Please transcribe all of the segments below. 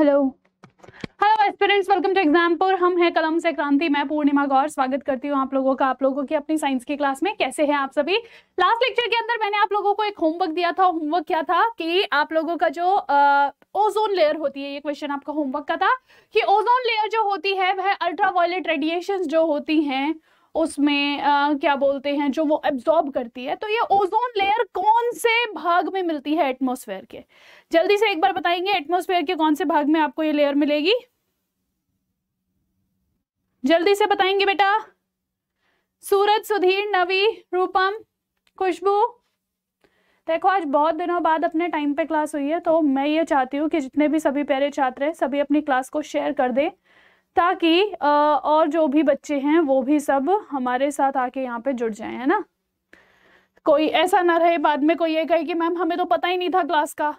Hello hello aspirants welcome to पर हम हैं कलम से क्रांति मैं पूर्णिमा गौर स्वागत करती हूँ आप लोगों का आप लोगों की अपनी साइंस की क्लास में कैसे हैं आप सभी लास्ट लेक्चर के अंदर मैंने आप लोगों को एक होमवर्क दिया था होमवर्क क्या था कि आप लोगों का जो ओजोन लेयर होती है ये क्वेश्चन आपका होमवर्क का था कि ओजोन लेयर जो होती है वह अल्ट्रा वायलेट रेडिएशन जो होती हैं उसमें आ, क्या बोलते हैं जो वो एब्जॉर्ब करती है तो ये ओजोन लेयर कौन से भाग में मिलती है एटमोसफेयर के जल्दी से एक बार बताएंगे एटमोसफेयर के कौन से भाग में आपको ये लेयर मिलेगी जल्दी से बताएंगे बेटा सूरज सुधीर नवी रूपम खुशबू देखो आज बहुत दिनों बाद अपने टाइम पे क्लास हुई है तो मैं ये चाहती हूँ कि जितने भी सभी प्यारे छात्र हैं सभी अपनी क्लास को शेयर कर दें ताकि और जो भी बच्चे हैं वो भी सब हमारे साथ आके यहाँ पे जुड़ जाएं है ना कोई ऐसा ना रहे बाद में कोई ये कहे कि मैम हमें तो पता ही नहीं था क्लास का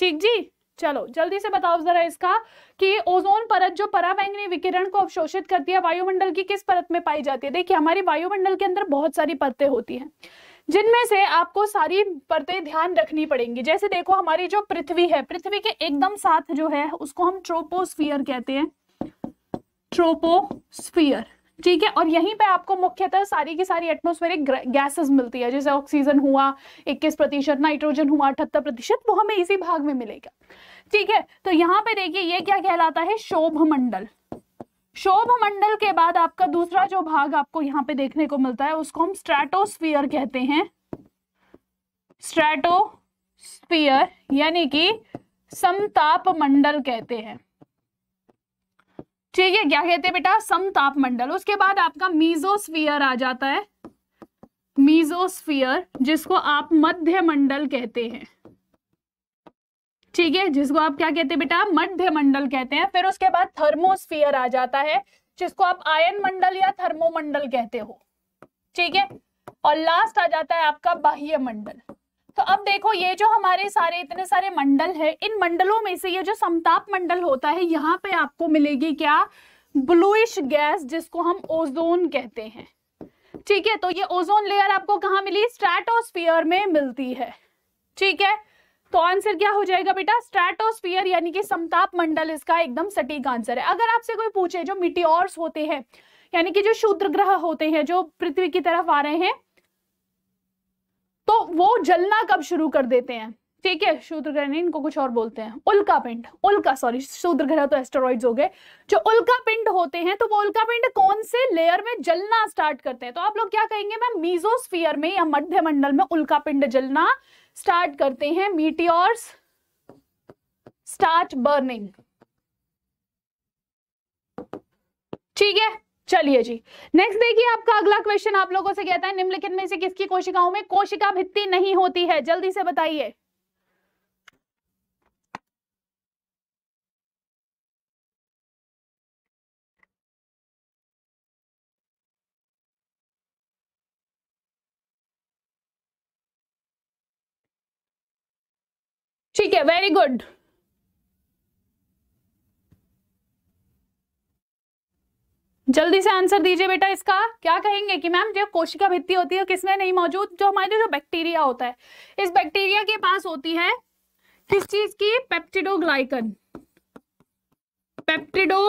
ठीक जी चलो जल्दी से बताओ जरा इसका कि ओजोन परत जो पराबैंगनी विकिरण को अवशोषित करती है वायुमंडल की किस परत में पाई जाती है देखिए हमारी वायुमंडल के अंदर बहुत सारी परतें होती हैं जिनमें से आपको सारी परतें ध्यान रखनी पड़ेंगी जैसे देखो हमारी जो पृथ्वी है पृथ्वी के एकदम साथ जो है उसको हम ट्रोपोस्फियर कहते हैं ट्रोपोस्फियर ठीक है और यहीं पे आपको मुख्यतः सारी की सारी एटमोस्फेरिक गैसेस मिलती है जैसे ऑक्सीजन हुआ 21 प्रतिशत नाइट्रोजन हुआ अठहत्तर प्रतिशत वो हमें इसी भाग में मिलेगा ठीक है तो यहाँ पे देखिए ये क्या कहलाता है शोभ मंडल शोभ मंडल के बाद आपका दूसरा जो भाग आपको यहाँ पे देखने को मिलता है उसको हम स्ट्रेटोस्फियर कहते हैं स्ट्रेटोस्फियर यानी कि समताप मंडल कहते हैं ठीक तो है क्या कहते हैं बेटा समताप मंडल उसके बाद आपका मीजोस्फियर आ जाता है मीजोस्फियर जिसको आप मध्य मंडल कहते हैं ठीक है जिसको आप क्या कहते हैं बेटा मध्य मंडल कहते हैं फिर उसके बाद थर्मोस्फियर आ जाता है जिसको आप आयन मंडल या थर्मोमंडल कहते हो ठीक है और लास्ट आ जाता है आपका बाह्य मंडल तो अब देखो ये जो हमारे सारे इतने सारे मंडल है इन मंडलों में से ये जो समताप मंडल होता है यहाँ पे आपको मिलेगी क्या ब्लूइश गैस जिसको हम ओजोन कहते हैं ठीक है तो ये ओजोन लेयर आपको कहाँ मिली स्ट्रेटोस्फीयर में मिलती है ठीक है तो आंसर क्या हो जाएगा बेटा स्ट्रेटोस्फीयर यानी कि समताप मंडल इसका एकदम सटीक आंसर है अगर आपसे कोई पूछे जो मिटियोर्स होते हैं यानी कि जो शूद्र ग्रह होते हैं जो पृथ्वी की तरफ आ रहे हैं तो वो जलना कब शुरू कर देते हैं ठीक है ग्रह नहीं इनको कुछ और बोलते हैं उल्का पिंड उल्का सॉरी शूद्रग्रह तो एस्टोरॉइड हो गए जो उल्का पिंड होते हैं तो वो उल्का पिंड कौन से लेयर में जलना स्टार्ट करते हैं तो आप लोग क्या कहेंगे मैम मीजोस्फियर में या मध्य मंडल में उल्का पिंड जलना स्टार्ट करते हैं मीटियोर्स स्टार्ट बर्निंग ठीक है चलिए जी नेक्स्ट देखिए आपका अगला क्वेश्चन आप लोगों से कहता है निम्नलिखित में से किसकी कोशिकाओं में कोशिका भित्ति नहीं होती है जल्दी से बताइए ठीक है वेरी गुड जल्दी से आंसर दीजिए बेटा इसका क्या कहेंगे कि मैम जो कोशिका भित्ती होती है किसमें नहीं मौजूद जो हमारे जो बैक्टीरिया होता है इस बैक्टीरिया के पास होती है किस चीज की पेप्टिडोग्लाइकन पेप्टिडो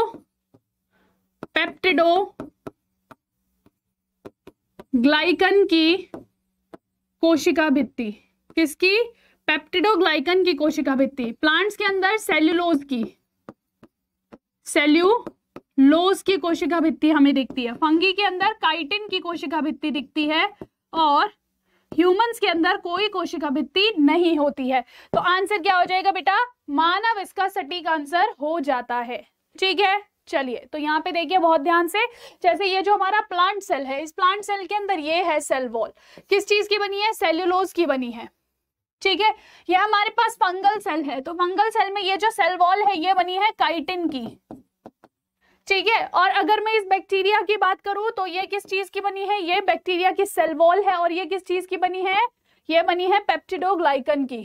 पेप्टिडो ग्लाइकन की कोशिका भित्ती किसकी पेप्टिडोग्लाइकन की कोशिका भित्ती प्लांट्स के अंदर सेल्यूलोज की सेल्यू लोज की कोशिका भित्ति हमें दिखती है फंगी के अंदर काइटिन की कोशिका भित्ति दिखती है और ह्यूमंस के अंदर कोई कोशिका भित्ति नहीं होती है तो आंसर क्या हो जाएगा बेटा मानव इसका सटीक आंसर हो जाता है ठीक है चलिए तो यहाँ पे देखिए बहुत ध्यान से जैसे ये जो हमारा प्लांट सेल है इस प्लांट सेल के अंदर ये है सेल वॉल किस चीज की बनी है सेल्यूलोज की बनी है ठीक है यह हमारे पास फंगल सेल है तो फंगल सेल में ये जो सेल वॉल है ये बनी है काइटिन की ठीक है और अगर मैं इस बैक्टीरिया की बात करूं तो ये किस चीज की बनी है ये बैक्टीरिया की सेलवॉल है और ये किस चीज की बनी है ये बनी है पेप्टिडोग्लाइकन की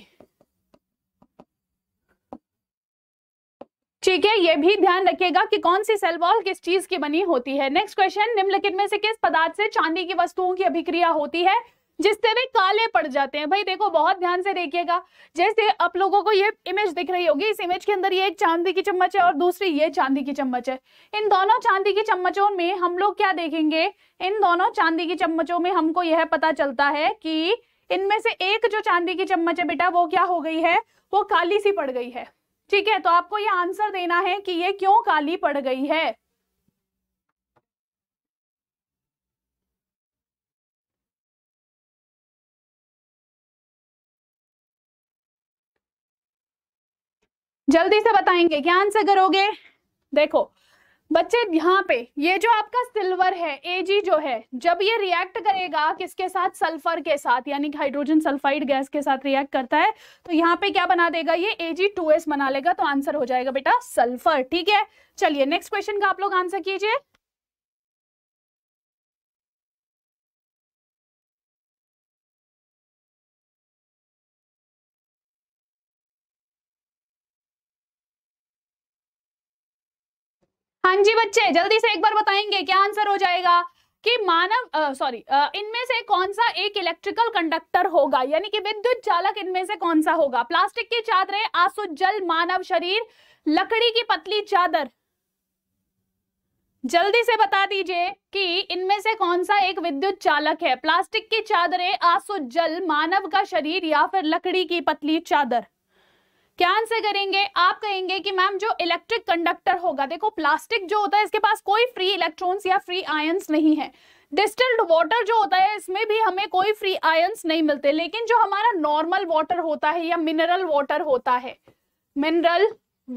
ठीक है ये भी ध्यान रखिएगा कि कौन सी सेल वॉल किस चीज की बनी होती है नेक्स्ट क्वेश्चन निम्नलिखित में से किस पदार्थ से चांदी की वस्तुओं की अभिक्रिया होती है जिससे वे काले पड़ जाते हैं भाई देखो बहुत ध्यान से देखिएगा जैसे आप लोगों को ये इमेज दिख रही होगी इस इमेज के अंदर ये एक चांदी की चम्मच है और दूसरी ये चांदी की चम्मच है इन दोनों चांदी की चम्मचों में हम लोग क्या देखेंगे इन दोनों चांदी की चम्मचों में हमको यह पता चलता है कि इनमें से एक जो चांदी की चम्मच है बेटा वो क्या हो गई है वो काली सी पड़ गई है ठीक है तो आपको ये आंसर देना है कि ये क्यों काली पड़ गई है जल्दी से बताएंगे क्या आंसर करोगे देखो बच्चे यहाँ पे ये जो आपका सिल्वर है एजी जो है जब ये रिएक्ट करेगा किसके साथ सल्फर के साथ यानी हाइड्रोजन सल्फाइड गैस के साथ रिएक्ट करता है तो यहाँ पे क्या बना देगा ये Ag2S बना लेगा तो आंसर हो जाएगा बेटा सल्फर ठीक है चलिए नेक्स्ट क्वेश्चन का आप लोग आंसर कीजिए हाँ जी बच्चे जल्दी से एक बार बताएंगे क्या आंसर हो जाएगा कि मानव सॉरी इनमें से कौन सा एक इलेक्ट्रिकल कंडक्टर होगा यानी कि विद्युत चालक इनमें से कौन सा होगा प्लास्टिक की चादरें आंसू जल मानव शरीर लकड़ी की पतली चादर जल्दी से बता दीजिए कि इनमें से कौन सा एक विद्युत चालक है प्लास्टिक की चादरें आंसू जल मानव का शरीर या फिर लकड़ी की पतली चादर क्या आंसर करेंगे आप कहेंगे कि मैम जो इलेक्ट्रिक कंडक्टर होगा देखो प्लास्टिक जो होता है इसके पास कोई फ्री इलेक्ट्रॉन्स या फ्री आयंस नहीं है डिस्टिल्ड वाटर जो होता है इसमें भी हमें कोई फ्री आयंस नहीं मिलते लेकिन जो हमारा नॉर्मल वाटर होता है या मिनरल वाटर होता है मिनरल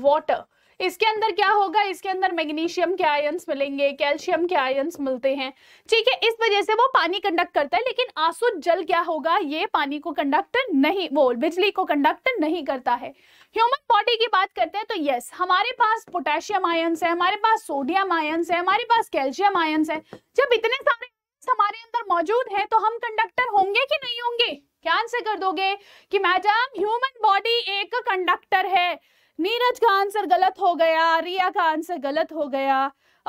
वाटर इसके अंदर क्या होगा इसके अंदर मैग्नीशियम के आयंस मिलेंगे कैल्शियम के आयंस मिलते हैं ठीक है इस वजह से वो पानी कंडक्ट करता है लेकिन आंसू जल क्या होगा ये पानी को कंडक्ट नहीं वो बिजली को कंडक्ट नहीं करता है ह्यूमन बॉडी की बात करते हैं तो यस हमारे पास पोटेशियम आयंस है हमारे पास सोडियम आयंस है हमारे पास कैल्शियम आयंस है जब इतने सारे हमारे अंदर मौजूद है तो हम कंडक्टर होंगे कि नहीं होंगे क्या आंसर कर दोगे कि मैडम ह्यूमन बॉडी एक कंडक्टर है नीरज का आंसर गलत हो गया रिया का आंसर गलत हो गया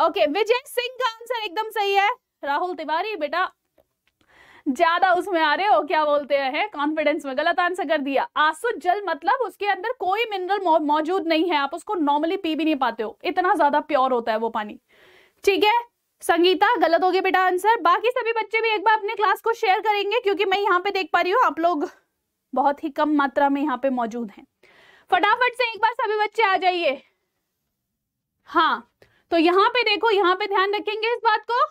ओके विजय सिंह का आंसर एकदम सही है राहुल तिवारी बेटा ज्यादा उसमें आ रहे हो क्या बोलते हैं कॉन्फिडेंस में गलत आंसर कर दिया आंसू जल मतलब उसके अंदर कोई मिनरल मौजूद नहीं है आप उसको नॉर्मली पी भी नहीं पाते हो इतना ज्यादा प्योर होता है वो पानी ठीक है संगीता गलत हो गया बेटा आंसर बाकी सभी बच्चे भी एक बार अपने क्लास को शेयर करेंगे क्योंकि मैं यहाँ पे देख पा रही हूँ आप लोग बहुत ही कम मात्रा में यहाँ पे मौजूद हैं फटाफट से एक बार सभी बच्चे आ जाइए हाँ तो यहाँ पे देखो यहाँ पे ध्यान रखेंगे इस बात को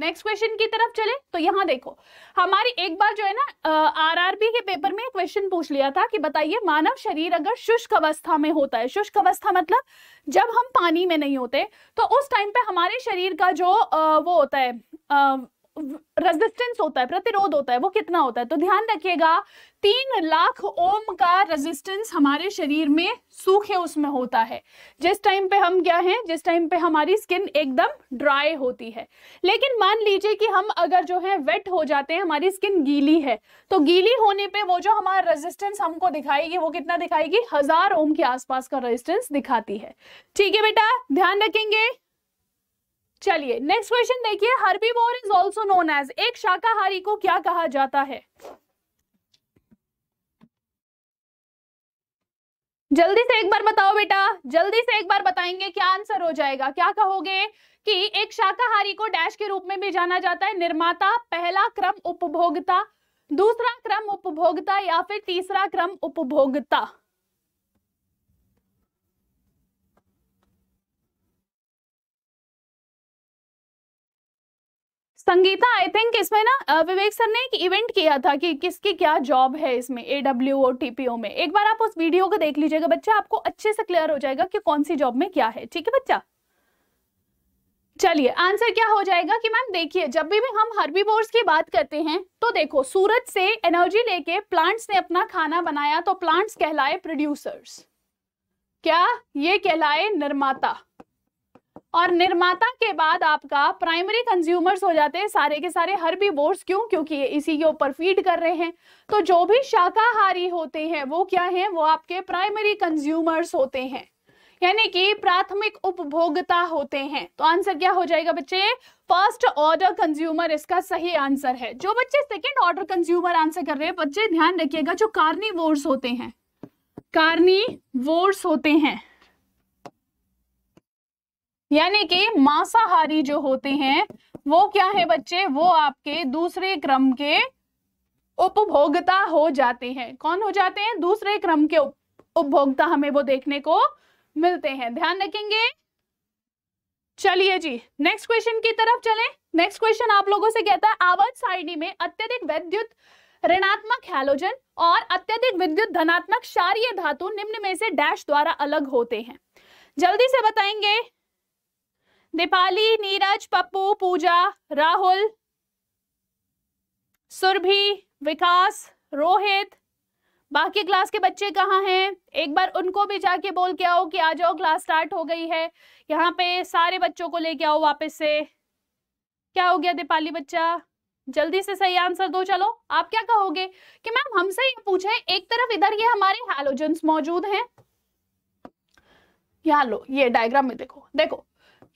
नेक्स्ट क्वेश्चन की तरफ चले तो यहाँ देखो हमारी एक बार जो है ना आरआरबी के पेपर में क्वेश्चन पूछ लिया था कि बताइए मानव शरीर अगर शुष्क अवस्था में होता है शुष्क अवस्था मतलब जब हम पानी में नहीं होते तो उस टाइम पे हमारे शरीर का जो आ, वो होता है आ, रेजिस्टेंस होता है प्रतिरोध होता है वो कितना होता है तो ध्यान रखिएगा तीन लाख ओम का रेजिस्टेंस हमारे शरीर में सूखे उसमें होता है जिस टाइम पे हम क्या हैं जिस टाइम पे हमारी स्किन एकदम ड्राई होती है लेकिन मान लीजिए कि हम अगर जो है वेट हो जाते हैं हमारी स्किन गीली है तो गीली होने पे वो जो हमारा रेजिस्टेंस हमको दिखाएगी वो कितना दिखाएगी हजार ओम के आसपास का रजिस्टेंस दिखाती है ठीक है बेटा ध्यान रखेंगे चलिए नेक्स्ट क्वेश्चन देखिए वोर इज ऑल्सो नोन एज एक शाकाहारी को क्या कहा जाता है जल्दी से एक बार बताओ बेटा जल्दी से एक बार बताएंगे क्या आंसर हो जाएगा क्या कहोगे कि एक शाकाहारी को डैश के रूप में भी जाना जाता है निर्माता पहला क्रम उपभोक्ता दूसरा क्रम उपभोक्ता या फिर तीसरा क्रम उपभोक्ता संगीता आई थिंक इसमें ना विवेक सर ने एक इवेंट किया था कि किसकी क्या जॉब है इसमें ए डब्ल्यू ओ टी में एक बार आप उस वीडियो को देख लीजिएगा बच्चा आपको अच्छे से क्लियर हो जाएगा कि कौन सी जॉब में क्या है ठीक है बच्चा चलिए आंसर क्या हो जाएगा कि मैम देखिए जब भी हम हर्बीवोर्स की बात करते हैं तो देखो सूरज से एनर्जी लेके प्लांट्स ने अपना खाना बनाया तो प्लांट्स कहलाए प्रोड्यूसर्स क्या ये कहलाए निर्माता और निर्माता के बाद आपका प्राइमरी कंज्यूमर्स हो जाते हैं सारे के सारे हर भी बोर्ड क्यों क्योंकि ये इसी के ऊपर फीड कर रहे हैं तो जो भी शाकाहारी होते हैं वो क्या है वो आपके प्राइमरी कंज्यूमर्स होते हैं यानी कि प्राथमिक उपभोक्ता होते हैं तो आंसर क्या हो जाएगा बच्चे फर्स्ट ऑर्डर कंज्यूमर इसका सही आंसर है जो बच्चे सेकेंड ऑर्डर कंज्यूमर आंसर कर रहे हैं बच्चे ध्यान रखिएगा जो कार्नी होते हैं कार्नी होते हैं यानी कि मांसाहारी जो होते हैं वो क्या है बच्चे वो आपके दूसरे क्रम के उपभोक्ता हो जाते हैं कौन हो जाते हैं दूसरे क्रम के उपभोक्ता हमें वो देखने को मिलते हैं ध्यान रखेंगे चलिए जी नेक्स्ट क्वेश्चन की तरफ चलें नेक्स्ट क्वेश्चन आप लोगों से कहता है आवर्त सारिणी में अत्यधिक वैद्युत ऋणात्मक हैलोजन और अत्यधिक विद्युत धनात्मक क्षारीय धातु निम्न में से डैश द्वारा अलग होते हैं जल्दी से बताएंगे दीपाली नीरज पप्पू पूजा राहुल सुरभि विकास रोहित बाकी क्लास के बच्चे कहाँ हैं एक बार उनको भी जाके बोल के आओ कि आ जाओ क्लास स्टार्ट हो गई है यहाँ पे सारे बच्चों को लेके आओ वापस से क्या हो गया दीपाली बच्चा जल्दी से सही आंसर दो चलो आप क्या कहोगे कि मैम हमसे ये पूछे एक तरफ इधर ये हमारे हेलोजन मौजूद हैं यहाँ लो ये डायग्राम में देखो देखो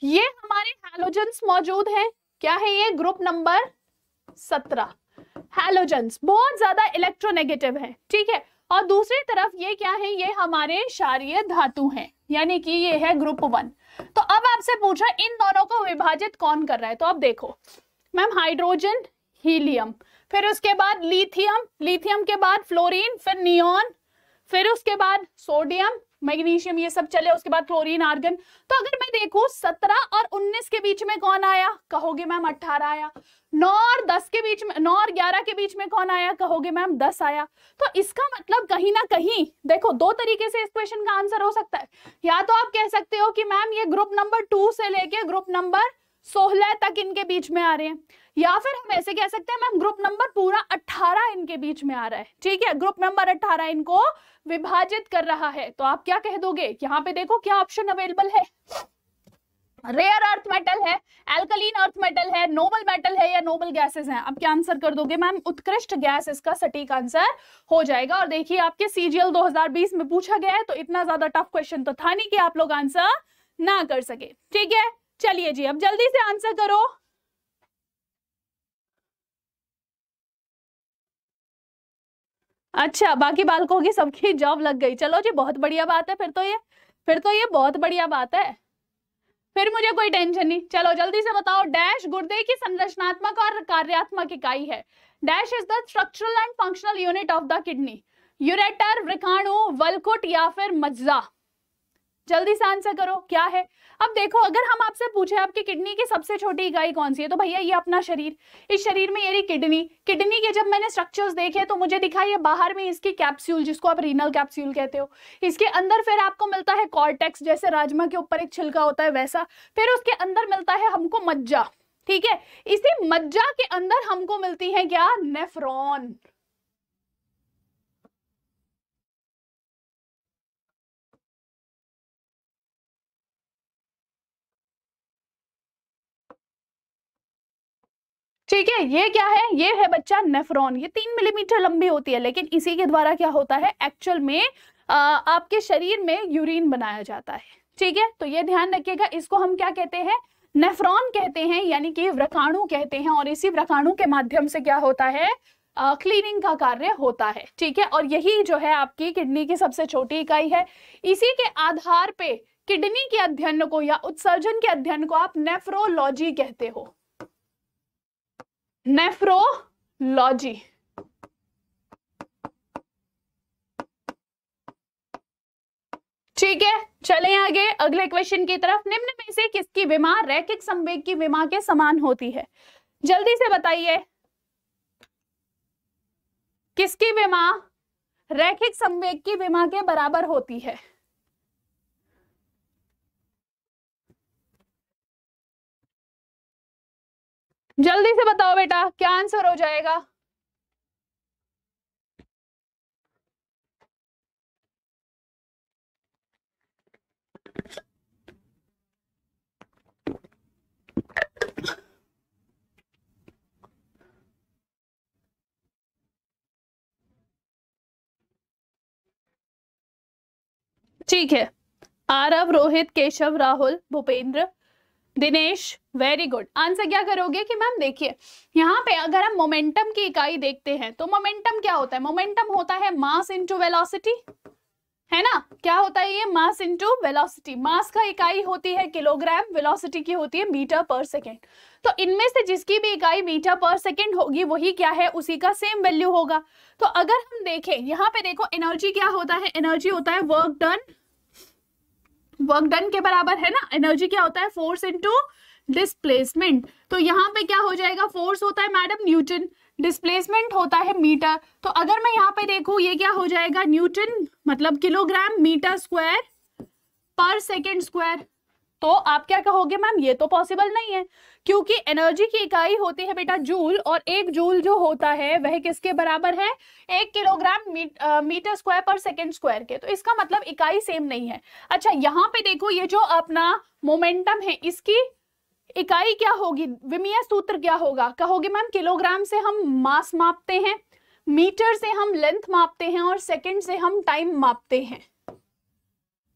ये हमारे हेलोजन मौजूद हैं क्या है ये ग्रुप नंबर सत्रह हेलोजन बहुत ज्यादा इलेक्ट्रोनेगेटिव है ठीक है और दूसरी तरफ ये क्या है ये हमारे क्षारिय धातु हैं यानी कि ये है ग्रुप वन तो अब आपसे पूछा इन दोनों को विभाजित कौन कर रहा है तो अब देखो मैम हाइड्रोजन हीलियम फिर उसके बाद लिथियम लिथियम के बाद फ्लोरीन फिर नियॉन फिर उसके बाद सोडियम मैग्नीशियम ये सब चले उसके बाद क्लोरीन आर्गन तो अगर मैं देखूं सत्रह और उन्नीस के बीच में कौन आया कहोगे मैम अठारह आया नौ और दस के बीच में नौ और ग्यारह के बीच में कौन आया कहोगे मैम दस आया तो इसका मतलब कहीं ना कहीं देखो दो तरीके से इस क्वेश्चन का आंसर हो सकता है या तो आप कह सकते हो कि मैम ये ग्रुप नंबर टू से लेके ग्रुप नंबर सोलह तक इनके बीच में आ रहे हैं या फिर हम ऐसे कह सकते हैं मैम ग्रुप नंबर पूरा अठारह इनके बीच में आ रहा है ठीक है ग्रुप नंबर अठारह इनको विभाजित कर रहा है तो आप क्या कह दोगे यहाँ पे देखो क्या ऑप्शन अवेलेबल है रेयर अर्थ मेटल है एल्कलीन अर्थ मेटल है नोबल मेटल है या नोबल गैसेस हैं आप क्या आंसर कर दोगे मैम उत्कृष्ट गैस इसका सटीक आंसर हो जाएगा और देखिए आपके सीजीएल 2020 में पूछा गया है तो इतना ज्यादा टफ क्वेश्चन तो था नहीं कि आप लोग आंसर ना कर सके ठीक है चलिए जी अब जल्दी से आंसर करो अच्छा बाकी बालकों की सबकी जॉब लग गई चलो जी बहुत बढ़िया बात है फिर तो ये फिर तो ये बहुत बढ़िया बात है फिर मुझे कोई टेंशन नहीं चलो जल्दी से बताओ डैश गुर्दे की संरचनात्मक और कार्यात्मक इकाई है dash is the structural and functional unit of the kidney ureter वृखाणु वलकुट या फिर मज्जा जल्दी से आंसर करो क्या है अब देखो अगर हम आपसे पूछे आपकी किडनी की सबसे छोटी इकाई कौन सी है तो भैया ये अपना शरीर इस शरीर में ये किडनी किडनी के जब मैंने स्ट्रक्चर्स देखे तो मुझे दिखा ये बाहर में इसकी कैप्सूल जिसको आप रीनल कैप्सूल कहते हो इसके अंदर फिर आपको मिलता है कॉर्टेक्स जैसे राजमा के ऊपर एक छिलका होता है वैसा फिर उसके अंदर मिलता है हमको मज्जा ठीक है इसी मज्जा के अंदर हमको मिलती है क्या नेफ्रॉन ठीक है ये क्या है ये है बच्चा नेफ्रॉन ये तीन मिलीमीटर लंबी होती है लेकिन इसी के द्वारा क्या होता है एक्चुअल में आ, आपके शरीर में यूरिन बनाया जाता है ठीक है तो ये ध्यान रखिएगा इसको हम क्या कहते हैं नेफ्रॉन कहते हैं यानी कि व्रकाणु कहते हैं और इसी व्रकाणु के माध्यम से क्या होता है क्लीनिंग क्लीनिंग का कार्य होता है ठीक है और यही जो है आपकी किडनी की सबसे छोटी इकाई है इसी के आधार पे किडनी के अध्ययन को या उत्सर्जन के अध्ययन को आप नेफ्रोलॉजी कहते हो नेफ्रोलॉजी ठीक है चले आगे अगले क्वेश्चन की तरफ निम्न में से किसकी बीमार रैखिक संवेग की बीमार के समान होती है जल्दी से बताइए किसकी बीमा रैखिक संवेग की बीमा के बराबर होती है जल्दी से बताओ बेटा क्या आंसर हो जाएगा ठीक है Aarav Rohit Keshav Rahul Bhupendra Dinesh very good answer क्या करोगे कि मैम देखिए यहाँ पे अगर हम मोमेंटम की इकाई देखते हैं तो मोमेंटम क्या होता है मोमेंटम होता है मास इंटू वेलोसिटी है ना क्या होता है ये मास इंटू वेलोसिटी मास का इकाई होती है किलोग्राम वेलोसिटी की होती है मीटर पर सेकेंड तो इनमें से जिसकी भी इकाई मीटर पर सेकेंड होगी वही क्या है उसी का सेम वैल्यू होगा तो अगर हम देखें यहाँ पे देखो एनर्जी क्या होता है एनर्जी होता है वर्क डन वर्क डन के बराबर है ना एनर्जी क्या होता है फोर्स इंटू डिस्प्लेसमेंट तो यहाँ पे क्या हो जाएगा फोर्स होता है मैडम न्यूटन डिस्प्लेसमेंट होता है मीटर तो अगर मैं यहाँ पे देखूँ ये क्या हो जाएगा न्यूटन मतलब किलोग्राम मीटर स्क्वायर पर सेकेंड स्क्वायर तो आप क्या कहोगे मैम ये तो पॉसिबल नहीं है क्योंकि एनर्जी की इकाई होती है बेटा जूल और एक जूल जो होता है वह किसके बराबर है एक किलोग्राम मीटर स्क्वायर पर सेकेंड स्क्वायर के तो इसका मतलब इकाई सेम नहीं है अच्छा यहाँ पे देखो ये जो अपना मोमेंटम है इसकी इकाई क्या होगी विमीय सूत्र क्या होगा कहोगे मैम किलोग्राम से हम मास मापते हैं मीटर से हम लेंथ मापते हैं और सेकेंड से हम टाइम मापते हैं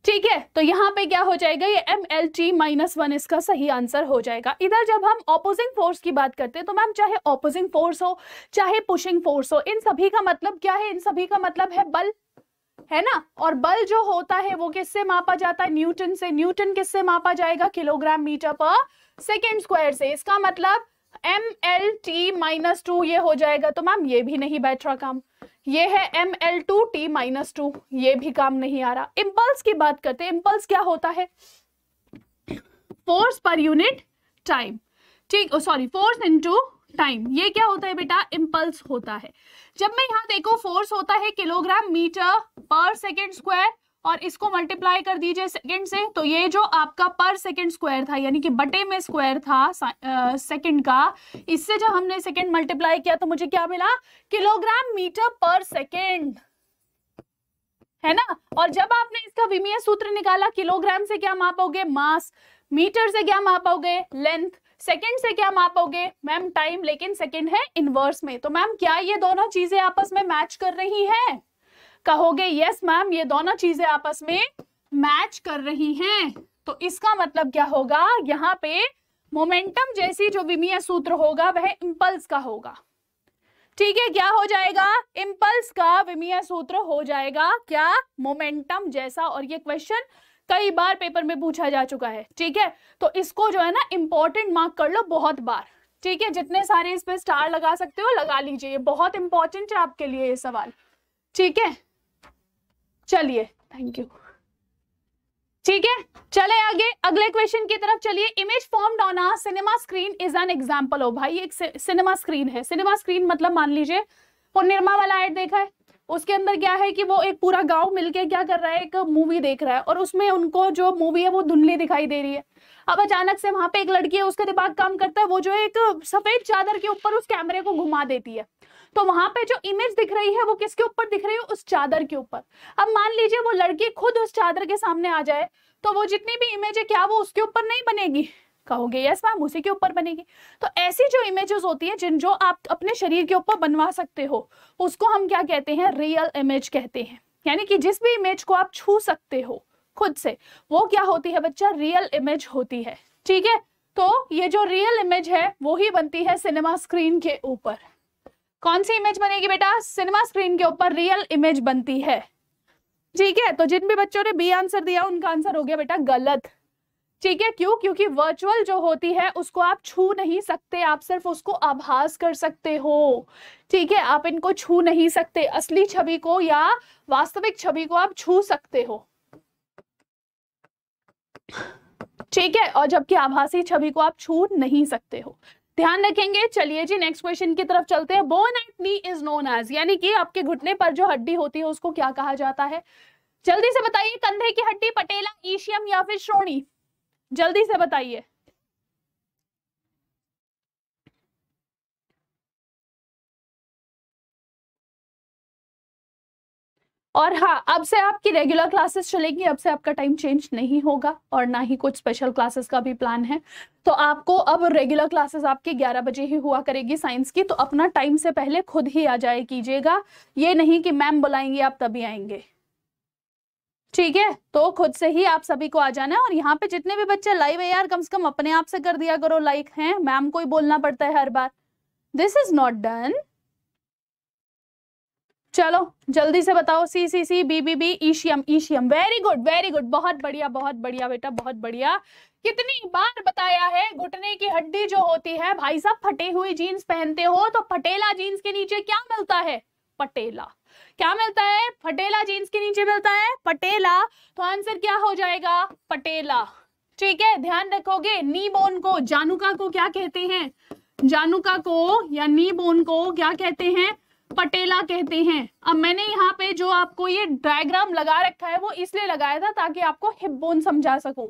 ठीक है तो यहाँ पे क्या हो जाएगा ये M L T minus one इसका सही आंसर हो जाएगा इधर जब हम ऑपोजिंग फोर्स की बात करते हैं तो मैम चाहे ऑपोजिंग फोर्स हो चाहे पुशिंग फोर्स हो इन सभी का मतलब क्या है इन सभी का मतलब है बल है ना और बल जो होता है वो किससे मापा जाता है न्यूटन से न्यूटन किससे मापा जाएगा kilogram metre per second square से इसका मतलब M L T minus two ये हो जाएगा तो मैम ये भी नहीं बैठ रहा काम ये है M L two T minus two ये भी काम नहीं आ रहा इम्पल्स की बात करते हैं इम्पल्स क्या होता है फोर्स पर यूनिट टाइम ठीक सॉरी फोर्स टू टाइम ये क्या होता है बेटा इम्पल्स होता है जब मैं यहां देखो फोर्स होता है kilogram metre per second square और इसको मल्टीप्लाई कर दीजिए सेकंड से तो ये जो आपका पर सेकंड स्क्वायर था यानी कि बटे में स्क्वायर था सेकंड का इससे जब हमने सेकंड मल्टीप्लाई किया तो मुझे क्या मिला किलोग्राम मीटर पर सेकंड है ना और जब आपने इसका विमीय सूत्र निकाला किलोग्राम से क्या मापोगे मास मीटर से क्या मापोगे लेंथ सेकेंड से क्या मापोगे मैम टाइम लेकिन सेकेंड है इनवर्स में तो मैम क्या ये दोनों चीजें आपस में मैच कर रही है कहोगे यस मैम ये दोनों चीजें आपस में मैच कर रही हैं तो इसका मतलब क्या होगा यहाँ पे मोमेंटम जैसी जो विमीय सूत्र होगा वह इम्पल्स का होगा ठीक है क्या हो जाएगा इम्पल्स का विमीय सूत्र हो जाएगा क्या मोमेंटम जैसा और ये क्वेश्चन कई बार पेपर में पूछा जा चुका है ठीक है तो इसको जो है ना इंपॉर्टेंट मार्क कर लो बहुत बार ठीक है जितने सारे इस पे स्टार लगा सकते हो लगा लीजिए बहुत इंपॉर्टेंट है आपके लिए ये सवाल ठीक है चलिए थैंक यू ठीक है चले आगे अगले क्वेश्चन की तरफ चलिए image form on a cinema screen is an example हो भाई एक सिनेमा स्क्रीन है सिनेमा स्क्रीन मतलब मान लीजिए वो निर्मा वाला एड देखा है उसके अंदर क्या है कि वो एक पूरा गांव मिलके क्या कर रहा है एक मूवी देख रहा है और उसमें उनको जो मूवी है वो धुंधली दिखाई दे रही है अब अचानक से वहां पे एक लड़की है उसका दिमाग काम करता है वो जो एक सफेद चादर के ऊपर उस कैमरे को घुमा देती है तो वहां पे जो इमेज दिख रही है वो किसके ऊपर दिख रही है उस चादर के ऊपर अब मान लीजिए वो लड़की खुद उस चादर के सामने आ जाए तो वो जितनी भी इमेज है क्या वो उसके ऊपर नहीं बनेगी कहोगे यस मैम उसी के ऊपर बनेगी तो ऐसी जो इमेजेस होती है जिन जो आप अपने शरीर के ऊपर बनवा सकते हो उसको हम क्या कहते हैं रियल इमेज कहते हैं यानी कि जिस भी इमेज को आप छू सकते हो खुद से वो क्या होती है बच्चा रियल इमेज होती है ठीक है तो ये जो रियल इमेज है वो ही बनती है सिनेमा स्क्रीन के ऊपर कौन सी इमेज बनेगी बेटा सिनेमा स्क्रीन के ऊपर रियल इमेज बनती है ठीक है तो जिन भी बच्चों ने बी आंसर दिया उनका आंसर हो गया बेटा गलत ठीक है क्यों क्योंकि वर्चुअल जो होती है उसको आप छू नहीं सकते आप सिर्फ उसको आभास कर सकते हो ठीक है आप इनको छू नहीं सकते असली छवि को या वास्तविक छवि को आप छू सकते हो ठीक है और जबकि आभासी छवि को आप छू नहीं सकते हो ध्यान रखेंगे चलिए जी नेक्स्ट क्वेश्चन की तरफ चलते हैं bone at knee is known as यानी कि आपके घुटने पर जो हड्डी होती है उसको क्या कहा जाता है जल्दी से बताइए कंधे की हड्डी पटेला ईशियम या फिर श्रोणी जल्दी से बताइए और हाँ अब से आपकी रेगुलर क्लासेस चलेगी अब से आपका टाइम चेंज नहीं होगा और ना ही कुछ स्पेशल क्लासेस का भी प्लान है तो आपको अब रेगुलर क्लासेस आपकी 11 बजे ही हुआ करेगी साइंस की तो अपना टाइम से पहले खुद ही आ जाए कीजिएगा ये नहीं कि मैम बुलाएंगे आप तभी आएंगे ठीक है तो खुद से ही आप सभी को आ जाना है और यहाँ पे जितने भी बच्चे लाइव है यार कम से कम अपने आप से कर दिया करो लाइक है मैम को ही बोलना पड़ता है हर बार दिस इज नॉट डन चलो जल्दी से बताओ C C C B B B ischium ischium very good very good बहुत बढ़िया बहुत बढ़िया बेटा बहुत बढ़िया कितनी बार बताया है घुटने की हड्डी जो होती है भाई साहब फटे हुई जीन्स पहनते हो तो फटेला जीन्स के नीचे क्या मिलता है पटेला क्या मिलता है फटेला जीन्स के नीचे मिलता है पटेला तो आंसर क्या हो जाएगा पटेला ठीक है ध्यान रखोगे नी बोन को जानुका को क्या कहते हैं जानुका को या नी बोन को क्या कहते हैं पटेला कहते हैं अब मैंने यहाँ पे जो आपको ये डायग्राम लगा रखा है वो इसलिए लगाया था ताकि आपको हिपबोन समझा सकूं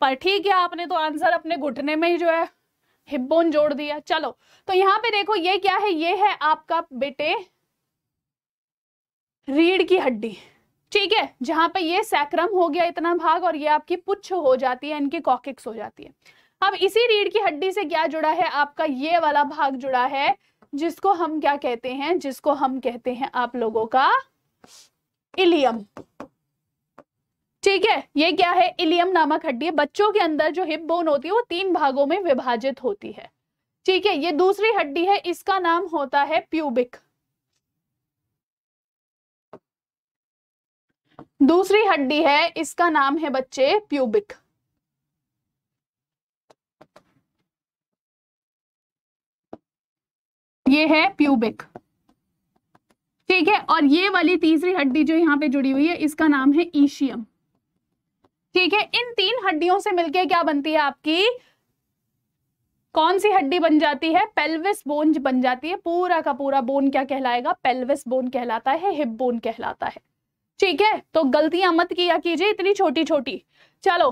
पर ठीक है आपने तो आंसर अपने घुटने में ही जो है हिपबोन जोड़ दिया चलो तो यहाँ पे देखो ये क्या है ये है आपका बेटे रीढ़ की हड्डी ठीक है जहां पे ये सैक्रम हो गया इतना भाग और ये आपकी पुच्छ हो जाती है इनकी कॉकिक्स हो जाती है अब इसी रीढ़ की हड्डी से क्या जुड़ा है आपका ये वाला भाग जुड़ा है जिसको हम क्या कहते हैं जिसको हम कहते हैं आप लोगों का इलियम ठीक है ये क्या है इलियम नामक हड्डी बच्चों के अंदर जो हिप बोन होती है वो तीन भागों में विभाजित होती है ठीक है ये दूसरी हड्डी है इसका नाम होता है प्यूबिक दूसरी हड्डी है इसका नाम है बच्चे प्यूबिक ये है प्यूबिक ठीक है और ये वाली तीसरी हड्डी जो यहाँ पे जुड़ी हुई है इसका नाम है ईशियम ठीक है इन तीन हड्डियों से मिलके क्या बनती है आपकी कौन सी हड्डी बन जाती है पेल्विस बोन बन जाती है पूरा का पूरा बोन क्या कहलाएगा पेल्विस बोन कहलाता है हिप बोन कहलाता है ठीक है तो गलतियां मत किया कीजिए इतनी छोटी छोटी चलो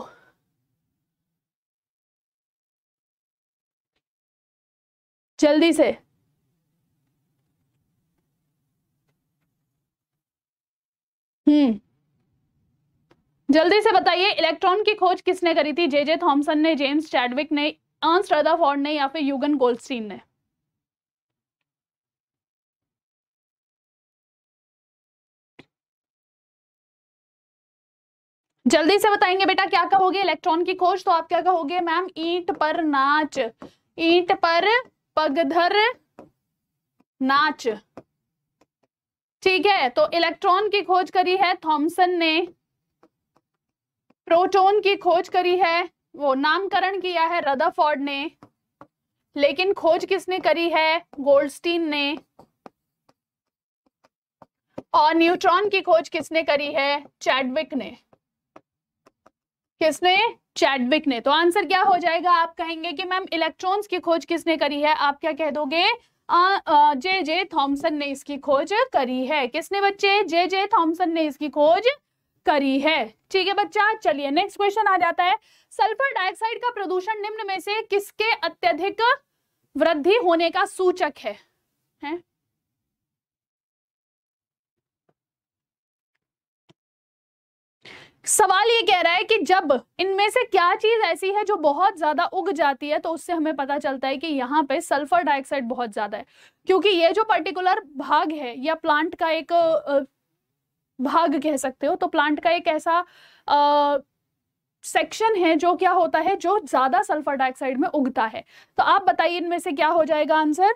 जल्दी से हम्म जल्दी से बताइए इलेक्ट्रॉन की खोज किसने करी थी जे जे थॉम्सन ने जेम्स चैडविक ने अर्न्स्ट रदरफोर्ड ने या फिर यूगन गोल्डस्टीन ने जल्दी से बताएंगे बेटा क्या कहोगे इलेक्ट्रॉन की खोज तो आप क्या कहोगे मैम ईंट पर नाच ईंट पर पगधर नाच ठीक है तो इलेक्ट्रॉन की खोज करी है थॉमसन ने प्रोटॉन की खोज करी है वो नामकरण किया है रदरफोर्ड ने लेकिन खोज किसने करी है गोल्डस्टीन ने और न्यूट्रॉन की खोज किसने करी है चैडविक ने किसने चैडविक ने तो आंसर क्या हो जाएगा आप कहेंगे कि मैम इलेक्ट्रॉन्स की खोज किसने करी है आप क्या कह दोगे जे जे थॉमसन ने इसकी खोज करी है किसने बच्चे जे जे थॉमसन ने इसकी खोज करी है ठीक है बच्चा चलिए नेक्स्ट क्वेश्चन आ जाता है सल्फर डाइऑक्साइड का प्रदूषण निम्न में से किसके अत्यधिक वृद्धि होने का सूचक है है? सवाल ये कह रहा है कि जब इनमें से क्या चीज ऐसी है जो बहुत ज्यादा उग जाती है तो उससे हमें पता चलता है कि यहाँ पे सल्फर डाइऑक्साइड बहुत ज्यादा है क्योंकि ये जो पर्टिकुलर भाग है या प्लांट का एक भाग कह सकते हो तो प्लांट का एक ऐसा सेक्शन है जो क्या होता है जो ज्यादा सल्फर डाइऑक्साइड में उगता है तो आप बताइए इनमें से क्या हो जाएगा आंसर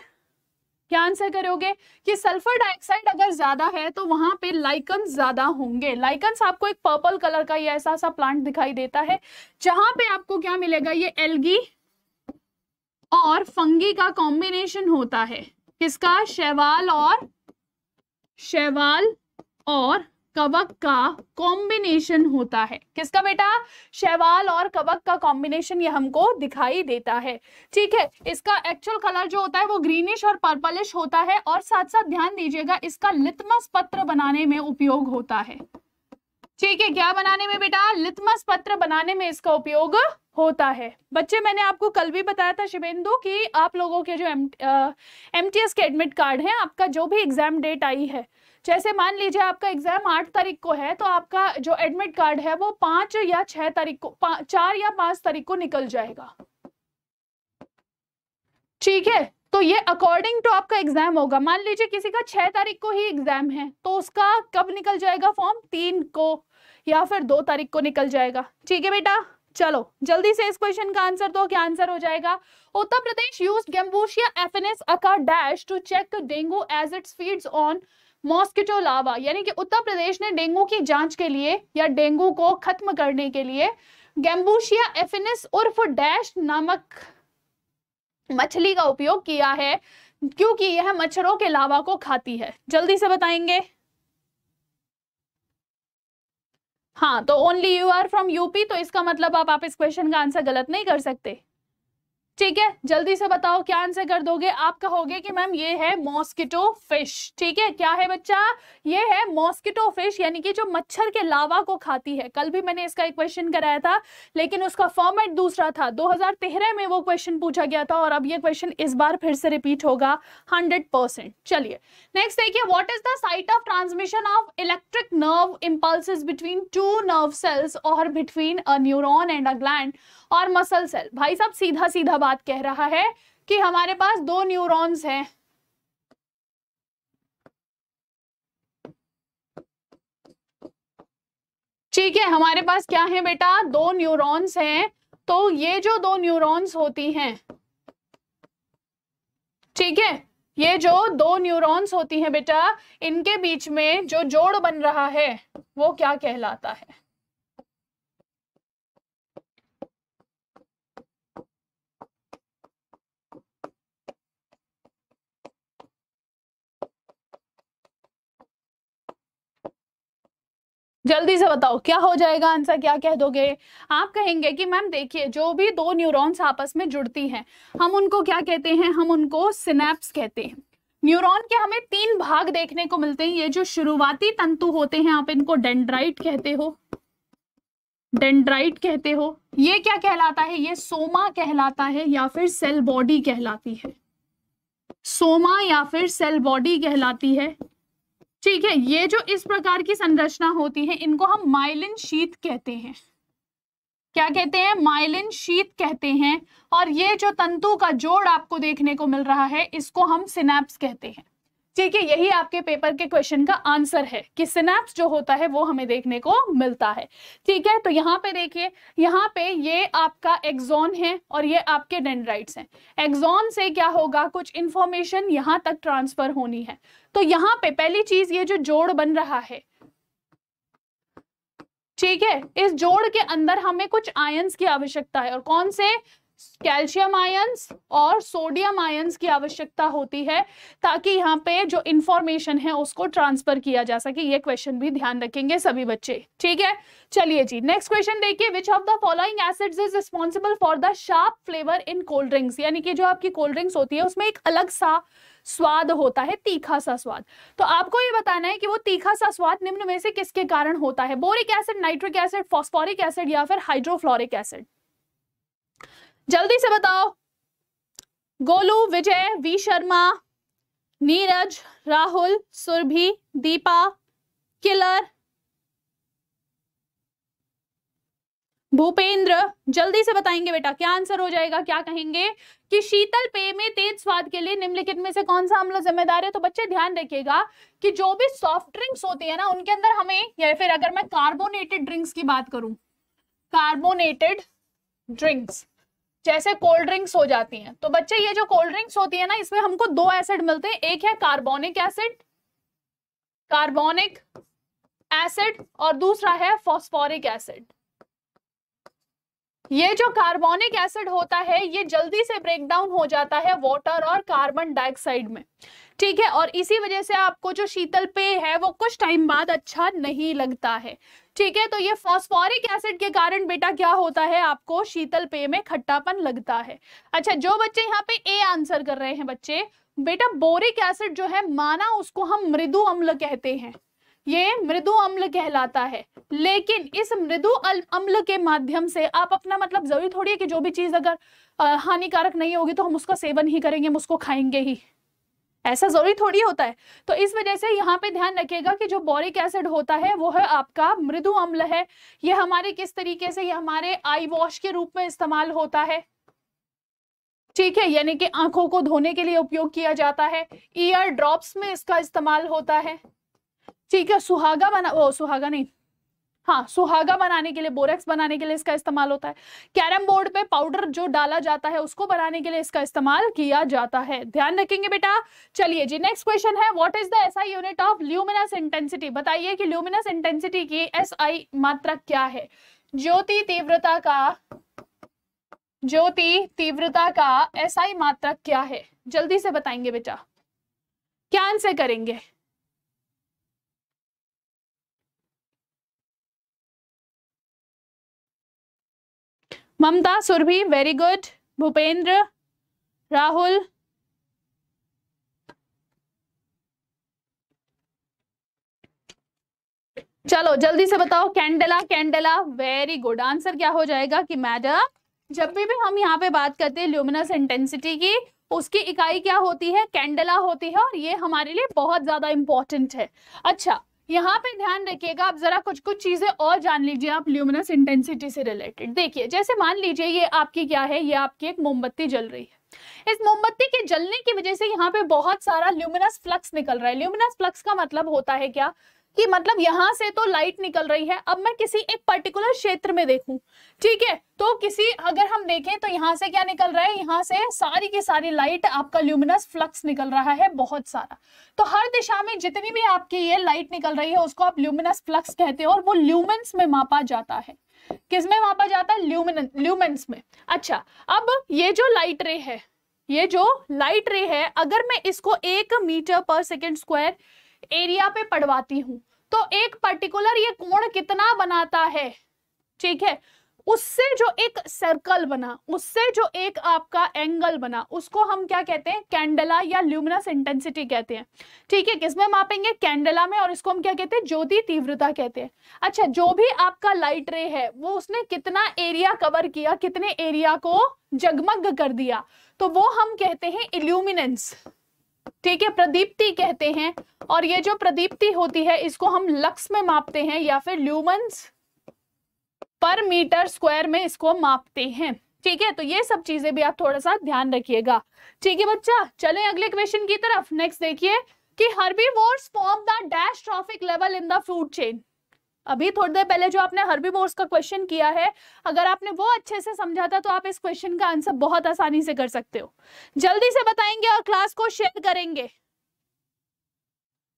क्या आंसर करोगे कि सल्फर डाइऑक्साइड अगर ज्यादा है तो वहां पे लाइकन ज्यादा होंगे लाइकन आपको एक पर्पल कलर का ये ऐसा सा प्लांट दिखाई देता है जहां पे आपको क्या मिलेगा ये एल्गी और फंगी का कॉम्बिनेशन होता है किसका शैवाल और शैवाल और कवक का कॉम्बिनेशन होता है किसका बेटा शैवाल और कवक का कॉम्बिनेशन ये हमको दिखाई देता है ठीक है इसका एक्चुअल कलर जो होता है वो ग्रीनिश और पर्पलिश होता है और साथ साथ ध्यान दीजिएगा इसका लिटमस पत्र बनाने में उपयोग होता है ठीक है क्या बनाने में बेटा लिथमस पत्र बनाने में इसका उपयोग होता है बच्चे मैंने आपको कल भी बताया था शिवेंदु कि आप लोगों के जो एम टी एस के एडमिट कार्ड हैं आपका जो भी एग्जाम डेट आई है जैसे मान लीजिए आपका एग्जाम आठ तारीख को है तो आपका जो एडमिट कार्ड है वो पांच या छह तारीख को चार या पांच तारीख को निकल जाएगा ठीक है तो ये अकॉर्डिंग टू आपका एग्जाम होगा मान लीजिए किसी का छह तारीख को ही एग्जाम है तो उसका कब निकल जाएगा फॉर्म तीन को या फिर दो तारीख को निकल जाएगा ठीक है बेटा चलो जल्दी से इस क्वेश्चन का आंसर दो क्या आंसर हो जाएगा Uttar Pradesh use gambusia affinis aka dash to check dengue as its feeds on mosquito larva यानी कि उत्तर प्रदेश ने डेंगू की जांच के लिए या डेंगू को खत्म करने के लिए गैम्बूशिया एफिनिस उर्फ डैश नामक मछली का उपयोग किया है क्योंकि यह मच्छरों के लावा को खाती है जल्दी से बताएंगे हाँ तो only you are from UP तो इसका मतलब आप, आप इस क्वेश्चन का आंसर गलत नहीं कर सकते ठीक है जल्दी से बताओ क्या आंसर कर दोगे आप कहोगे कि मैम ये है मॉस्किटो फिश ठीक है क्या है बच्चा ये है मॉस्किटो फिश यानी कि जो मच्छर के लावा को खाती है कल भी मैंने इसका एक क्वेश्चन कराया था लेकिन उसका फॉर्मेट दूसरा था 2013 में वो क्वेश्चन पूछा गया था और अब ये क्वेश्चन इस बार फिर से रिपीट होगा हंड्रेड चलिए नेक्स्ट देखिए what is the site of transmission of electric nerve impulse between two nerve cells और between a neuron and a gland और मसल सेल भाई साहब सीधा सीधा बात कह रहा है कि हमारे पास दो न्यूरॉन्स हैं ठीक है हमारे पास क्या है बेटा दो न्यूरॉन्स हैं तो ये जो दो न्यूरॉन्स होती हैं ठीक है ये जो दो न्यूरॉन्स होती हैं बेटा इनके बीच में जो जोड़ बन रहा है वो क्या कहलाता है जल्दी से बताओ क्या हो जाएगा आंसर क्या कह दोगे आप कहेंगे कि मैम देखिए जो भी दो न्यूरॉन्स आपस में जुड़ती हैं हम उनको क्या कहते हैं हम उनको सिनेप्स कहते हैं न्यूरॉन के हमें तीन भाग देखने को मिलते हैं ये जो शुरुआती तंतु होते हैं आप इनको डेंड्राइट कहते हो डेंड्राइट कहते हो ये क्या कहलाता है ये सोमा कहलाता है या फिर सेल बॉडी कहलाती है सोमा या फिर सेल बॉडी कहलाती है ठीक है ये जो इस प्रकार की संरचना होती है इनको हम माइलिन शीत कहते हैं क्या कहते हैं माइलिन शीत कहते हैं और ये जो तंतु का जोड़ आपको देखने को मिल रहा है इसको हम सिनेप्स कहते हैं ठीक है यही आपके पेपर के क्वेश्चन का आंसर है कि सिनेप्स जो होता है वो हमें देखने को मिलता है ठीक है तो यहाँ पे देखिए यहाँ पे ये आपका एक्सोन है और ये आपके डेंड्राइट्स हैं एक्सोन से क्या होगा कुछ इंफॉर्मेशन यहाँ तक ट्रांसफर होनी है तो यहाँ पे पहली चीज ये जो जोड़ बन रहा है ठीक है इस जोड़ के अंदर हमें कुछ आयंस की आवश्यकता है और कौन से कैल्शियम आयंस और सोडियम आयंस की आवश्यकता होती है ताकि यहाँ पे जो इंफॉर्मेशन है उसको ट्रांसफर किया जा सके ये क्वेश्चन भी ध्यान रखेंगे सभी बच्चे ठीक है चलिए जी नेक्स्ट क्वेश्चन देखिए which of the following acids is responsible for the sharp flavour in cold drinks यानी कि जो आपकी कोल्ड ड्रिंक्स होती है उसमें एक अलग सा स्वाद होता है तीखा सा स्वाद तो आपको ये बताना है कि वो तीखा सा स्वाद निम्न में से किसके कारण होता है boric acid nitric acid phosphoric acid या फिर हाइड्रोफ्लोरिक एसिड जल्दी से बताओ गोलू विजय वी शर्मा नीरज राहुल सुरभि दीपा किलर भूपेंद्र जल्दी से बताएंगे बेटा क्या आंसर हो जाएगा क्या कहेंगे कि शीतल पेय में तेज स्वाद के लिए निम्नलिखित में से कौन सा लोग जिम्मेदार है तो बच्चे ध्यान रखिएगा कि जो भी सॉफ्ट ड्रिंक्स होती है ना उनके अंदर हमें या फिर अगर मैं कार्बोनेटेड ड्रिंक्स की बात करूं कार्बोनेटेड ड्रिंक्स जैसे कोल्ड ड्रिंक्स हो जाती हैं तो बच्चे ये जो कोल्ड ड्रिंक्स होती है ना इसमें हमको दो एसिड मिलते हैं एक है कार्बोनिक एसिड कार्बोनिक एसिड और दूसरा है फॉस्फोरिक एसिड ये जो कार्बोनिक एसिड होता है ये जल्दी से ब्रेक डाउन हो जाता है वाटर और कार्बन डाइऑक्साइड में ठीक है और इसी वजह से आपको जो शीतल पेय है वो कुछ टाइम बाद अच्छा नहीं लगता है ठीक है तो ये फॉस्फोरिक एसिड के कारण बेटा क्या होता है आपको शीतल पेय में खट्टापन लगता है अच्छा जो बच्चे यहाँ पे ए आंसर कर रहे हैं बच्चे बेटा बोरिक एसिड जो है माना उसको हम मृदु अम्ल कहते हैं ये मृदु अम्ल कहलाता है लेकिन इस मृदु अम्ल के माध्यम से आप अपना मतलब जरूरी थोड़ी है कि जो भी चीज़ अगर हानिकारक नहीं होगी तो हम उसका सेवन ही करेंगे हम उसको खाएंगे ही ऐसा जरूरी थोड़ी होता है तो इस वजह से यहाँ पे ध्यान रखिएगा कि जो बोरिक एसिड होता है वो है आपका मृदु अम्ल है ये हमारे किस तरीके से ये हमारे आई वॉश के रूप में इस्तेमाल होता है ठीक है यानी कि आंखों को धोने के लिए उपयोग किया जाता है ईयर ड्रॉप्स में इसका इस्तेमाल होता है ठीक है सुहागा बना वो सुहागा नहीं हाँ सुहागा बनाने के लिए बोरेक्स बनाने के लिए इसका इस्तेमाल होता है कैरम बोर्ड पे पाउडर जो डाला जाता है उसको बनाने के लिए इसका इस्तेमाल किया जाता है ध्यान रखेंगे बेटा चलिए जी नेक्स्ट क्वेश्चन है what is the SI unit of luminous intensity बताइए कि ल्यूमिनस इंटेंसिटी की एस मात्रा क्या है ज्योति तीव्रता का ज्योति तीव्रता का एस मात्रा क्या है जल्दी से बताएंगे बेटा क्या आंसर करेंगे ममता सुरभि वेरी गुड भूपेंद्र राहुल चलो जल्दी से बताओ candela candela very good answer क्या हो जाएगा कि मैडम जब भी भी हम यहाँ पे बात करते हैं ल्यूमिनस इंटेंसिटी की उसकी इकाई क्या होती है कैंडेला होती है और ये हमारे लिए बहुत ज्यादा इंपॉर्टेंट है अच्छा यहाँ पे ध्यान रखिएगा आप जरा कुछ कुछ चीजें और जान लीजिए आप ल्यूमिनस इंटेंसिटी से रिलेटेड देखिए जैसे मान लीजिए ये आपकी क्या है ये आपकी एक मोमबत्ती जल रही है इस मोमबत्ती के जलने की वजह से यहाँ पे बहुत सारा ल्यूमिनस फ्लक्स निकल रहा है ल्यूमिनस फ्लक्स का मतलब होता है क्या कि मतलब यहां से तो लाइट निकल रही है अब मैं किसी एक पर्टिकुलर क्षेत्र में देखूं ठीक है तो किसी अगर हम देखें तो यहां से क्या निकल रहा है यहां से सारी की सारी लाइट आपका ल्यूमिनस फ्लक्स निकल रहा है बहुत सारा तो हर दिशा में जितनी भी आपकी ये लाइट निकल रही है उसको आप ल्यूमिनस फ्लक्स कहते हैं और वो ल्यूमेंस में मापा जाता है किस में मापा जाता है ल्यूमिन ल्यूमेंस में अच्छा अब ये जो लाइट रे है ये जो लाइट रे है अगर मैं इसको एक metre per second square area पे पढ़वाती हूँ तो एक पर्टिकुलर ये कोण कितना बनाता है ठीक है उससे जो एक सर्कल बना उससे जो एक आपका एंगल बना उसको हम क्या कहते हैं कैंडला या ल्यूमिनस इंटेंसिटी कहते हैं ठीक है किसमें मापेंगे कैंडला में और इसको हम क्या कहते हैं ज्योति तीव्रता कहते हैं अच्छा जो भी आपका लाइट रे है वो उसने कितना एरिया कवर किया कितने एरिया को जगमग कर दिया तो वो हम कहते हैं इल्यूमिनेंस ठीक है प्रदीप्ति कहते हैं और ये जो प्रदीप्ति होती है इसको हम लक्स में मापते हैं या फिर ल्यूमंस पर मीटर स्क्वायर में इसको मापते हैं ठीक है तो ये सब चीजें भी आप थोड़ा सा ध्यान रखिएगा ठीक है बच्चा चले अगले क्वेश्चन की तरफ नेक्स्ट देखिए कि what's form the dash trophic level in the food chain अभी थोड़ी देर पहले जो आपने हर्बीवोर्स का क्वेश्चन किया है अगर आपने वो अच्छे से समझा था तो आप इस क्वेश्चन का आंसर बहुत आसानी से कर सकते हो जल्दी से बताएंगे और क्लास को शेयर करेंगे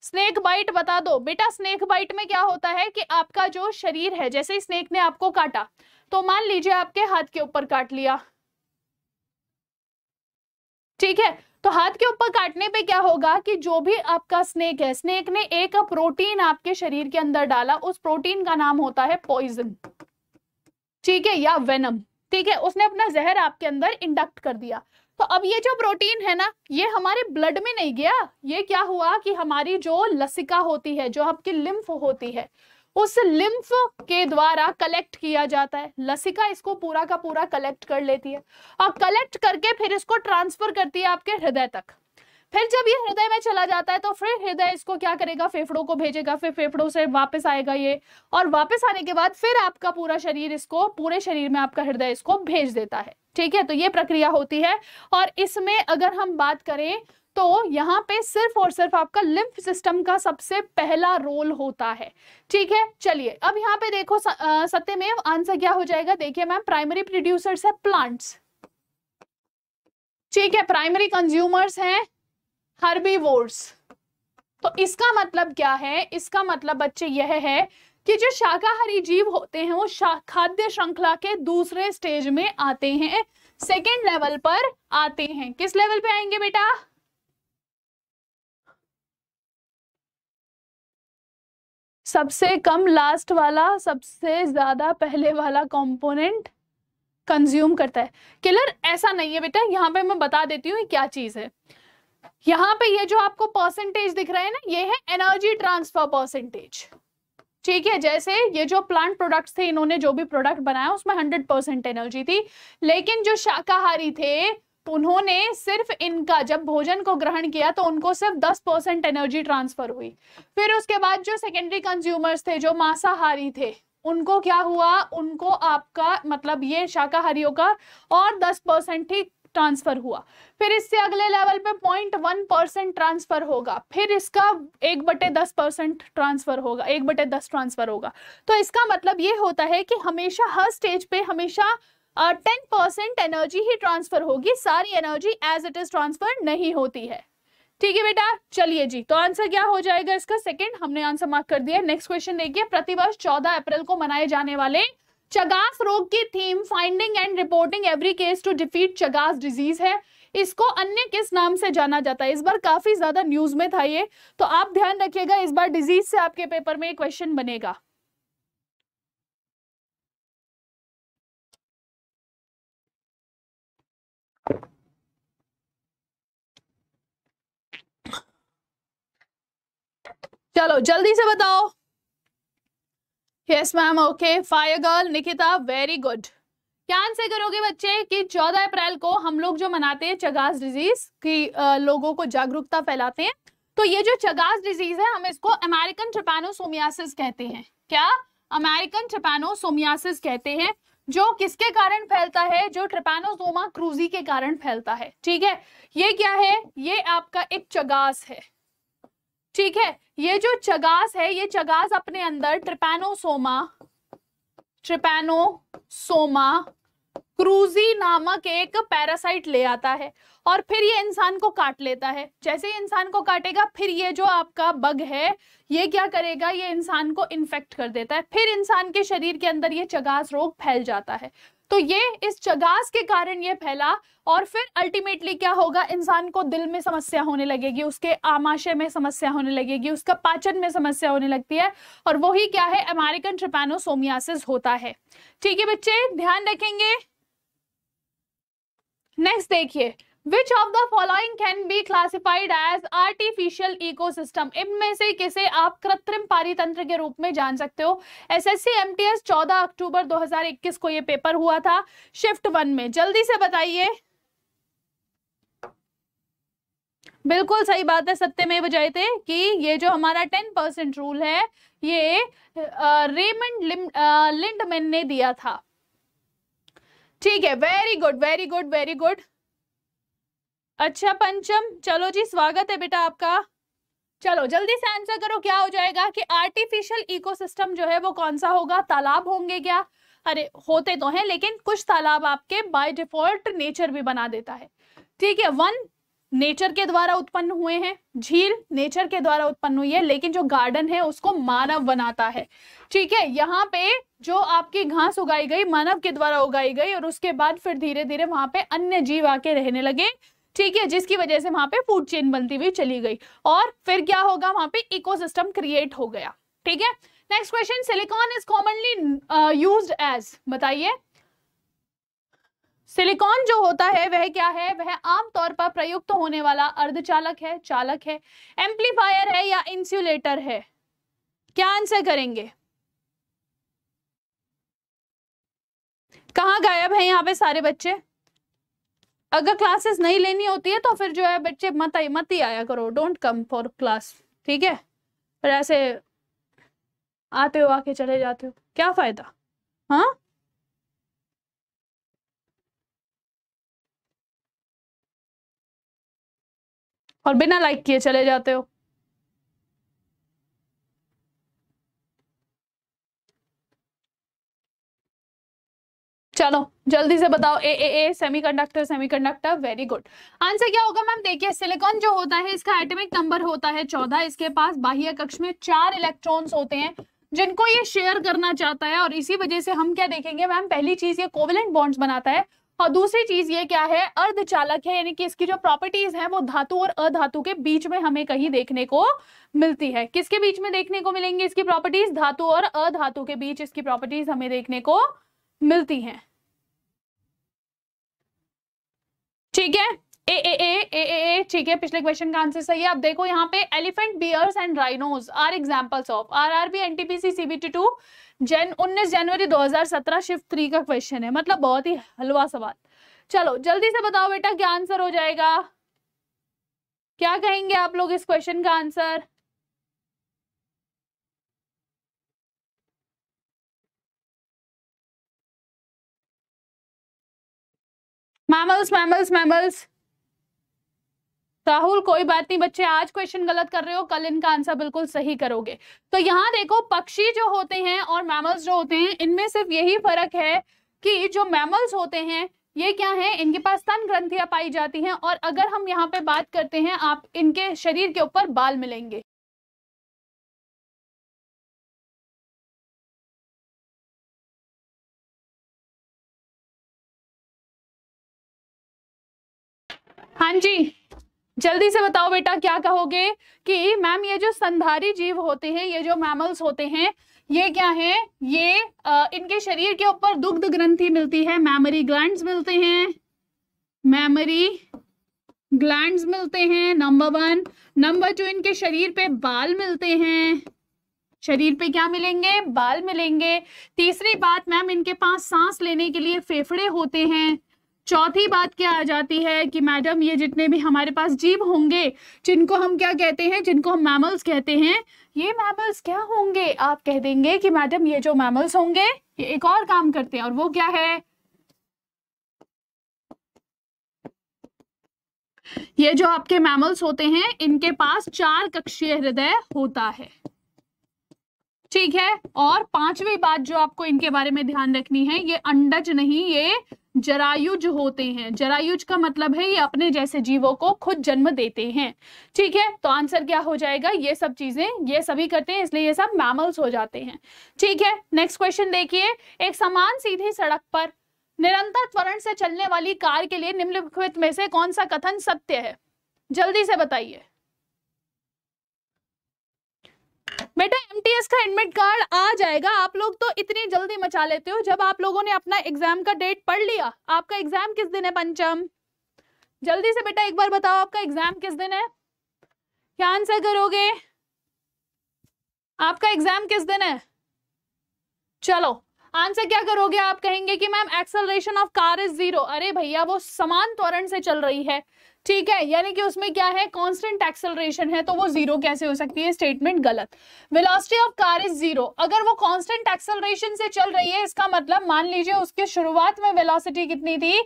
स्नेक बाइट बता दो बेटा स्नेक बाइट में क्या होता है कि आपका जो शरीर है जैसे स्नेक ने आपको काटा तो मान लीजिए आपके हाथ के ऊपर काट लिया ठीक है तो हाथ के ऊपर काटने पे क्या होगा कि जो भी आपका स्नेक है स्नेक ने एक प्रोटीन आपके शरीर के अंदर डाला उस प्रोटीन का नाम होता है पॉइजन ठीक है या वेनम ठीक है उसने अपना जहर आपके अंदर इंडक्ट कर दिया तो अब ये जो प्रोटीन है ना ये हमारे ब्लड में नहीं गया ये क्या हुआ कि हमारी जो लसिका होती है जो आपकी लिम्फ होती है उस लिम्फ के द्वारा कलेक्ट किया जाता है लसिका इसको पूरा का पूरा कलेक्ट कर लेती है और कलेक्ट करके फिर इसको ट्रांसफर करती है आपके हृदय तक फिर जब ये हृदय में चला जाता है तो फिर हृदय इसको क्या करेगा फेफड़ों को भेजेगा फिर फेफड़ों से वापस आएगा ये और वापस आने के बाद फिर आपका पूरा शरीर इसको पूरे शरीर में आपका हृदय इसको भेज देता है ठीक है तो ये प्रक्रिया होती है और इसमें अगर हम बात करें तो यहाँ पे सिर्फ और सिर्फ आपका लिम्फ सिस्टम का सबसे पहला रोल होता है ठीक है चलिए अब यहाँ पे देखो सत्यमेव आंसर क्या हो जाएगा देखिए मैम प्राइमरी प्रोड्यूसर्स है प्लांट्स ठीक है प्राइमरी कंज्यूमर्स हैं वोर्स तो इसका मतलब क्या है इसका मतलब बच्चे यह है कि जो शाकाहारी जीव होते हैं वो खाद्य श्रृंखला के दूसरे स्टेज में आते हैं सेकेंड लेवल पर आते हैं किस लेवल पे आएंगे बेटा सबसे कम लास्ट वाला सबसे ज्यादा पहले वाला कंपोनेंट कंज्यूम करता है किलर ऐसा नहीं है बेटा यहाँ पे मैं बता देती हूँ क्या चीज है यहाँ पे ये जो आपको परसेंटेज दिख रहा है ना ये है एनर्जी ट्रांसफर परसेंटेज ठीक है जैसे ये जो प्लांट प्रोडक्ट्स थे इन्होंने जो भी प्रोडक्ट बनाया उसमें हंड्रेड परसेंट एनर्जी थी लेकिन जो शाकाहारी थे तो उन्होंने सिर्फ इनका जब भोजन को ग्रहण किया तो उनको सिर्फ 10 परसेंट एनर्जी ट्रांसफर हुई फिर उसके बाद जो सेकेंडरी कंज्यूमर्स थे जो मांसाहारी थे उनको क्या हुआ उनको आपका मतलब ये शाकाहारियों का और 10 परसेंट ही ट्रांसफर हुआ फिर इससे अगले लेवल पे पॉइंट वन परसेंट ट्रांसफर होगा फिर इसका एक बटे दस परसेंट ट्रांसफर होगा एक बटे दस ट्रांसफर होगा तो इसका मतलब ये होता है कि हमेशा हर स्टेज पे हमेशा टेन परसेंट एनर्जी ही ट्रांसफर होगी सारी energy as it is transfer नहीं होती है ठीक है बेटा चलिए जी तो आंसर क्या हो जाएगा इसका सेकंड हमने आंसर मार्क कर दिया नेक्स्ट क्वेश्चन देखिए प्रतिवर्ष चौदह अप्रैल को मनाए जाने वाले चगास रोग की theme finding and reporting every case to defeat Chagas disease है इसको अन्य किस नाम से जाना जाता है इस बार काफी ज्यादा न्यूज में था ये तो आप ध्यान रखिएगा इस बार डिजीज से आपके पेपर में क्वेश्चन बनेगा चलो जल्दी से बताओ yes ma'am okay fire girl Nikita very good क्या आंसर करोगे बच्चे कि 14 अप्रैल को हम लोग जो मनाते हैं चगास डिजीज की आ, लोगों को जागरूकता फैलाते हैं तो ये जो चगास डिजीज है हम इसको अमेरिकन सोमियासिस कहते हैं क्या अमेरिकन सोमियासिस कहते हैं जो किसके कारण फैलता है जो ट्रिपानोसोमा क्रूजी के कारण फैलता है ठीक है ये क्या है ये आपका एक चगास है ठीक है ये जो चगास है ये चगास अपने अंदर ट्रिपेनोसोमा ट्रिपेनोसोमा क्रूजी नामक एक पैरासाइट ले आता है और फिर ये इंसान को काट लेता है जैसे ही इंसान को काटेगा फिर ये जो आपका बग है ये क्या करेगा ये इंसान को इन्फेक्ट कर देता है फिर इंसान के शरीर के अंदर ये चगास रोग फैल जाता है तो ये इस चगास के कारण ये फैला और फिर अल्टीमेटली क्या होगा इंसान को दिल में समस्या होने लगेगी उसके आमाशय में समस्या होने लगेगी उसका पाचन में समस्या होने लगती है और वही क्या है अमेरिकन ट्रिपेनोसोमियासिस होता है ठीक है बच्चे ध्यान रखेंगे नेक्स्ट देखिए of the following can be classified as artificial ecosystem इनमें से किसे आप कृत्रिम पारितंत्र के रूप में जान सकते हो S S C M T S चौदह अक्टूबर दो हजार इक्कीस को यह पेपर हुआ था शिफ्ट वन में जल्दी से बताइए बिल्कुल सही बात है सत्य में बजाय थे कि ये जो हमारा टेन परसेंट रूल है ये रेमंड लिंडमैन ने दिया था ठीक है very good very good very good अच्छा पंचम चलो जी स्वागत है बेटा आपका चलो जल्दी से आंसर करो क्या हो जाएगा कि आर्टिफिशियल इकोसिस्टम जो है वो कौन सा होगा तालाब होंगे क्या अरे होते तो हैं लेकिन कुछ तालाब आपके बाय डिफॉल्ट नेचर भी बना देता है ठीक है वन नेचर के द्वारा उत्पन्न हुए हैं झील नेचर के द्वारा उत्पन्न हुई है लेकिन जो गार्डन है उसको मानव बनाता है ठीक है यहाँ पे जो आपकी घास उगाई गई मानव के द्वारा उगाई गई और उसके बाद फिर धीरे धीरे वहां पे अन्य जीव आके रहने लगे ठीक है जिसकी वजह से वहां पे फूड चेन बनती हुई चली गई और फिर क्या होगा वहां पे इकोसिस्टम क्रिएट हो गया ठीक है next question silicon is commonly use as बताइए सिलिकॉन जो होता है वह क्या है वह आमतौर पर प्रयुक्त तो होने वाला अर्धचालक है चालक है एम्पलीफायर है या इंसुलेटर है क्या आंसर करेंगे कहा गायब है यहाँ पे सारे बच्चे अगर क्लासेस नहीं लेनी होती है तो फिर जो है बच्चे मत आई मत ही आया करो डोंट कम फॉर क्लास ठीक है फिर ऐसे आते हो आके चले जाते हो क्या फायदा हाँ और बिना लाइक किए चले जाते हो चलो जल्दी से बताओ A A A semiconductor semiconductor very good answer क्या होगा मैम देखिए सिलिकॉन जो होता है इसका एटॉमिक नंबर होता है चौदह इसके पास बाह्य कक्ष में चार इलेक्ट्रॉन्स होते हैं जिनको ये शेयर करना चाहता है और इसी वजह से हम क्या देखेंगे मैम पहली चीज ये कोवलेंट बॉन्ड्स बनाता है और दूसरी चीज ये क्या है अर्धचालक है यानी कि इसकी जो प्रॉपर्टीज है वो धातु और अधातु के बीच में हमें कहीं देखने को मिलती है किसके बीच में देखने को मिलेंगे इसकी प्रॉपर्टीज धातु और अधातु के बीच इसकी प्रॉपर्टीज हमें देखने को मिलती हैं ठीक है ए ए ए ए ए ए ठीक है पिछले क्वेश्चन का आंसर सही है अब देखो यहाँ पे elephant bears and rhinos are examples of R R B N T P C C two जन उन्नीस जनवरी 2017 शिफ्ट थ्री का क्वेश्चन है मतलब बहुत ही हलवा सवाल चलो जल्दी से बताओ बेटा क्या आंसर हो जाएगा क्या कहेंगे आप लोग इस क्वेश्चन का answer mammals mammals mammals Rahul कोई बात नहीं बच्चे आज क्वेश्चन गलत कर रहे हो कल इनका आंसर बिल्कुल सही करोगे तो यहाँ देखो पक्षी जो होते हैं और मैमल्स जो होते हैं इनमें सिर्फ यही फर्क है कि जो मैमल्स होते हैं ये क्या है इनके पास तन ग्रंथियां पाई जाती हैं और अगर हम यहाँ पे बात करते हैं आप इनके शरीर के ऊपर बाल मिलेंगे हाँ जी जल्दी से बताओ बेटा क्या कहोगे कि मैम ये जो संधारी जीव होते हैं ये जो मैमल्स होते हैं ये क्या है ये आ, इनके शरीर के ऊपर दुग्ध ग्रंथि मिलती है मैमरी ग्लैंड्स मिलते हैं मैमरी ग्लैंड्स मिलते हैं नंबर वन नंबर टू इनके शरीर पे बाल मिलते हैं शरीर पे क्या मिलेंगे बाल मिलेंगे तीसरी बात मैम इनके पास सांस लेने के लिए फेफड़े होते हैं चौथी बात क्या आ जाती है कि मैडम ये जितने भी हमारे पास जीव होंगे जिनको हम क्या कहते हैं जिनको हम मैमल्स कहते हैं ये मैमल्स क्या होंगे आप कह देंगे कि मैडम ये जो मैमल्स होंगे ये एक और काम करते हैं और वो क्या है ये जो आपके मैमल्स होते हैं इनके पास चार कक्षीय हृदय होता है ठीक है और पांचवी बात जो आपको इनके बारे में ध्यान रखनी है ये अंडज नहीं ये जरायुज होते हैं जरायुज का मतलब है ये अपने जैसे जीवों को खुद जन्म देते हैं ठीक है तो आंसर क्या हो जाएगा ये सब चीजें ये सभी करते हैं इसलिए ये सब मैमल्स हो जाते हैं ठीक है नेक्स्ट क्वेश्चन देखिए एक समान सीधी सड़क पर निरंतर त्वरण से चलने वाली कार के लिए निम्नलिखित में से कौन सा कथन सत्य है जल्दी से बताइए बेटा एमटीएस का एडमिट कार्ड आ जाएगा आप लोग तो इतनी जल्दी मचा लेते हो जब आप लोगों ने अपना एग्जाम का डेट पढ़ लिया आपका एग्जाम किस दिन है पंचम जल्दी से बेटा एक बार बताओ आपका एग्जाम किस दिन है क्या आंसर करोगे आपका एग्जाम किस दिन है चलो आंसर क्या करोगे आप कहेंगे कि ma'am acceleration of car is zero अरे भैया वो समान त्वरण से चल रही है ठीक है यानी कि उसमें क्या है कांस्टेंट एक्सेलरेशन है तो वो जीरो कैसे हो सकती है स्टेटमेंट गलत velocity of car is zero अगर वो कांस्टेंट एक्सेलरेशन से चल रही है इसका मतलब मान लीजिए उसके शुरुआत में वेलोसिटी कितनी थी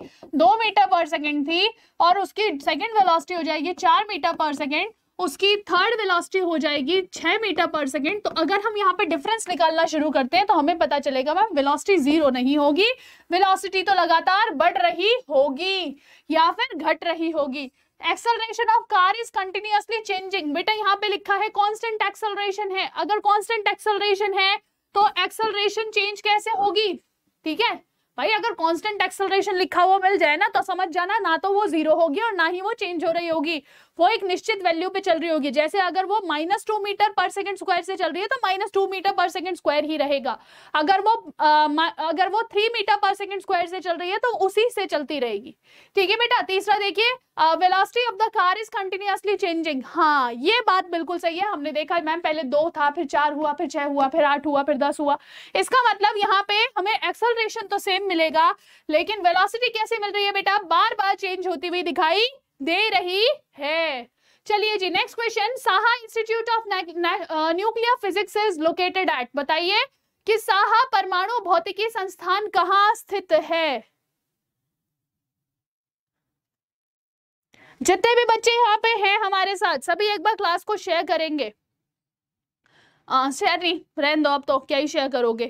दो मीटर पर सेकेंड थी और उसकी सेकेंड वेलोसिटी हो जाएगी चार मीटर पर सेकेंड उसकी थर्ड वेलोसिटी हो जाएगी छह मीटर पर सेकेंड तो अगर हम यहाँ पे डिफरेंस निकालना शुरू करते हैं तो हमें पता चलेगा मैम वेलोसिटी जीरो नहीं होगी वेलोसिटी तो लगातार बढ़ रही होगी या फिर घट रही होगी acceleration of car is continuously changing बेटा यहाँ पे लिखा है कॉन्स्टेंट एक्सलरेशन है अगर कॉन्स्टेंट एक्सलरेशन है तो एक्सलरेशन चेंज कैसे होगी ठीक है भाई अगर कांस्टेंट एक्सेलरेशन लिखा हुआ मिल जाए ना तो समझ जाना ना तो वो जीरो होगी और ना ही वो चेंज हो रही होगी वो एक निश्चित वैल्यू पे चल रही होगी जैसे अगर वो minus two metre per second square से चल रही है तो minus two metre per second square ही रहेगा अगर वो आ, अगर वो three metre per second square से चल रही है तो उसी से चलती रहेगी ठीक है बेटा तीसरा देखिए velocity of the car is continuously changing हाँ ये बात बिल्कुल सही है हमने देखा मैम पहले दो था फिर चार हुआ फिर छह हुआ फिर आठ हुआ फिर दस हुआ इसका मतलब यहाँ पे हमें एक्सलरेशन तो सेम मिलेगा लेकिन वेलोसिटी कैसे मिल रही है बेटा बार बार चेंज होती हुई दिखाई दे रही है चलिए जी next question Saha institute of nuclear physics is located at बताइए कि साहा परमाणु भौतिकी संस्थान कहाँ स्थित है जितने भी बच्चे यहाँ पे हैं हमारे साथ सभी एक बार क्लास को शेयर करेंगे शेयर हाँ, नहीं रहन दो आप तो क्या ही शेयर करोगे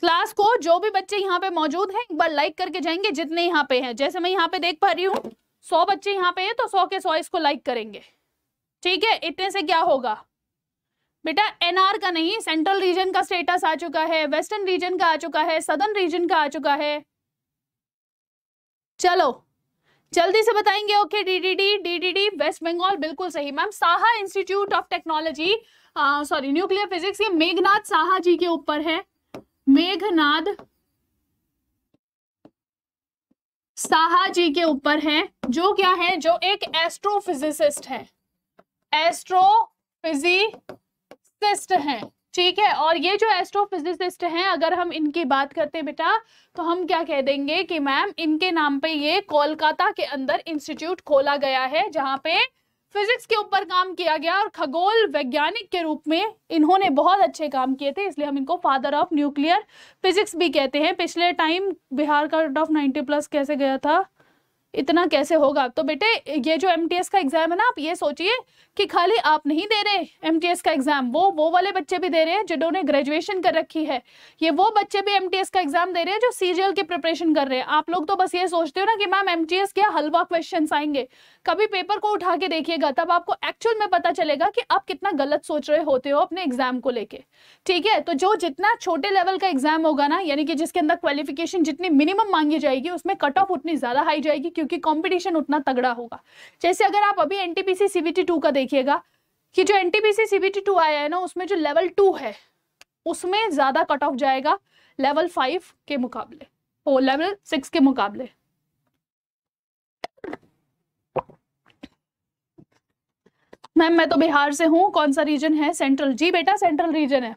क्लास को जो भी बच्चे यहाँ पे मौजूद हैं एक बार लाइक करके जाएंगे जितने यहाँ पे हैं जैसे मैं यहाँ पे देख पा रही हूँ सौ बच्चे यहाँ पे हैं तो सौ के सौ इसको लाइक करेंगे ठीक है इतने से क्या होगा बेटा एनआर का नहीं सेंट्रल रीजन का स्टेटस आ चुका है वेस्टर्न रीजन का आ चुका है सदर्न रीजन का आ चुका है चलो जल्दी से बताएंगे okay D D D D D D West Bengal बिल्कुल सही ma'am Saha institute of technology sorry nuclear physics ये मेघनाथ साहा जी के ऊपर है मेघनाथ साहा जी के ऊपर है जो क्या है जो एक एस्ट्रोफिजिसिस्ट है एस्ट्रोफिजिसिस्ट है ठीक है और ये जो एस्ट्रोफिजिसिस्ट हैं अगर हम इनकी बात करते हैं बेटा तो हम क्या कह देंगे कि मैम इनके नाम पे ये कोलकाता के अंदर इंस्टीट्यूट खोला गया है जहाँ पे फिजिक्स के ऊपर काम किया गया और खगोल वैज्ञानिक के रूप में इन्होंने बहुत अच्छे काम किए थे इसलिए हम इनको फादर ऑफ न्यूक्लियर फिजिक्स भी कहते हैं पिछले टाइम बिहार का कट ऑफ प्लस कैसे गया था इतना कैसे होगा तो बेटे ये जो एम का एग्जाम है ना आप ये सोचिए कि खाली आप नहीं दे रहे एम का एग्जाम वो वो वाले बच्चे भी दे रहे हैं जिन्होंने ग्रेजुएशन कर रखी है ये वो बच्चे भी एम का एग्जाम दे रहे हैं जो सी की प्रिपरेशन कर रहे हैं आप लोग तो बस ये सोचते हो ना कि मैम एम क्या हलवा क्वेश्चन आएंगे कभी पेपर को उठा के देखिएगा तब आपको एक्चुअल में पता चलेगा कि आप कितना गलत सोच रहे होते हो अपने एग्जाम को लेके ठीक है तो जो जितना छोटे लेवल का एग्जाम होगा ना यानी कि जिसके अंदर क्वालिफिकेशन जितनी मिनिमम मांगी जाएगी उसमें कट ऑफ उतनी ज्यादा हाई जाएगी क्योंकि कंपटीशन उतना तगड़ा होगा जैसे अगर आप अभी एनटीपीसी सीबीटी टू का देखिएगा कि जो एनटीपीसी सीबीटी टू आया है ना उसमें जो लेवल टू है उसमें ज्यादा कट ऑफ जाएगा लेवल फाइव के मुकाबले ओ लेवल सिक्स के मुकाबले मैम मैं तो बिहार से हूं कौन सा रीजन है सेंट्रल जी बेटा सेंट्रल रीजन है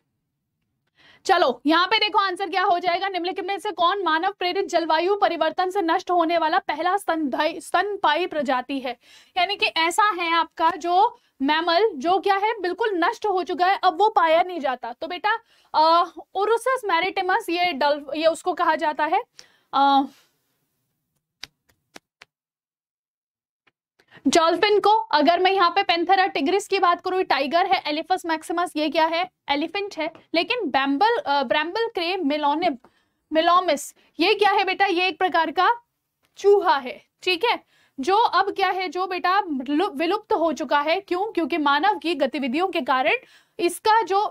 चलो यहाँ पे देखो आंसर क्या हो जाएगा निम्नलिखित में से कौन मानव प्रेरित जलवायु परिवर्तन से नष्ट होने वाला पहला स्तनपाई प्रजाति है यानी कि ऐसा है आपका जो मैमल जो क्या है बिल्कुल नष्ट हो चुका है अब वो पाया नहीं जाता तो बेटा ओरुसस मैरिटेमस ये डल ये उसको कहा जाता है अः डॉल्फिन को अगर मैं यहाँ पे पेंथेरा टिग्रिस की बात करूँ टाइगर है एलिफस मैक्सिमस ये क्या है एलिफेंट है लेकिन बैम्बल ब्रैम्बल क्रे मिलोनिब मिलोमिस ये क्या है बेटा ये एक प्रकार का चूहा है ठीक है जो अब क्या है जो बेटा विलुप्त हो चुका है क्यों क्योंकि मानव की गतिविधियों के कारण इसका जो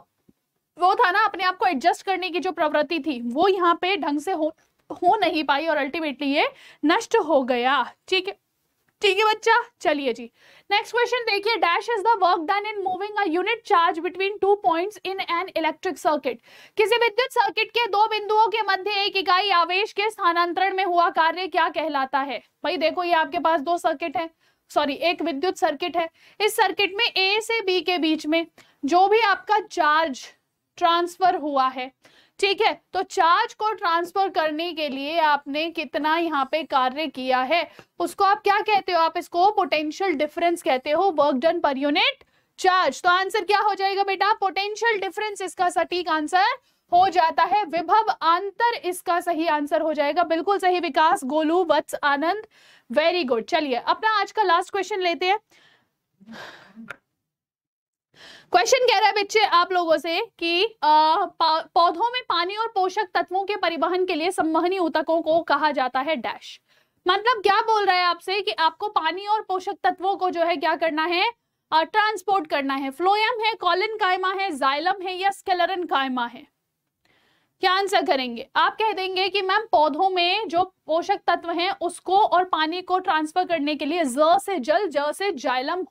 वो था ना अपने आप को एडजस्ट करने की जो प्रवृत्ति थी वो यहाँ पे ढंग से हो हो नहीं पाई और अल्टीमेटली ये नष्ट हो गया ठीक है ठीक है बच्चा चलिए जी नेक्स्ट क्वेश्चन देखिए dash is the work done in moving a unit charge between two points in an electric circuit किसी विद्युत सर्किट के दो बिंदुओं के मध्य एक इकाई आवेश के स्थानांतरण में हुआ कार्य क्या कहलाता है भाई देखो ये आपके पास दो सर्किट है सॉरी एक विद्युत सर्किट है इस सर्किट में ए से बी के बीच में जो भी आपका चार्ज ट्रांसफर हुआ है ठीक है तो चार्ज को ट्रांसफर करने के लिए आपने कितना यहाँ पे कार्य किया है उसको आप क्या कहते हो आप इसको पोटेंशियल डिफरेंस कहते हो work done per unit charge तो आंसर क्या हो जाएगा बेटा पोटेंशियल डिफरेंस इसका सटीक आंसर हो जाता है विभव अंतर इसका सही आंसर हो जाएगा बिल्कुल सही विकास गोलू वत्स आनंद वेरी गुड चलिए अपना आज का लास्ट क्वेश्चन लेते हैं क्वेश्चन कह रहा है बच्चे आप लोगों से कि आ, पौधों में पानी और पोषक तत्वों के परिवहन के लिए संवहनी ऊतकों को कहा जाता है डैश मतलब क्या बोल रहा है आपसे कि आपको पानी और पोषक तत्वों को जो है क्या करना है ट्रांसपोर्ट करना है फ्लोयम है कॉलिन कायमा है जाइलम है या स्केलरन कायमा है क्या आंसर करेंगे आप कह देंगे कि मैम पौधों में जो पोषक तत्व हैं उसको और पानी को ट्रांसफर करने के लिए ज से जल ज से जाइलम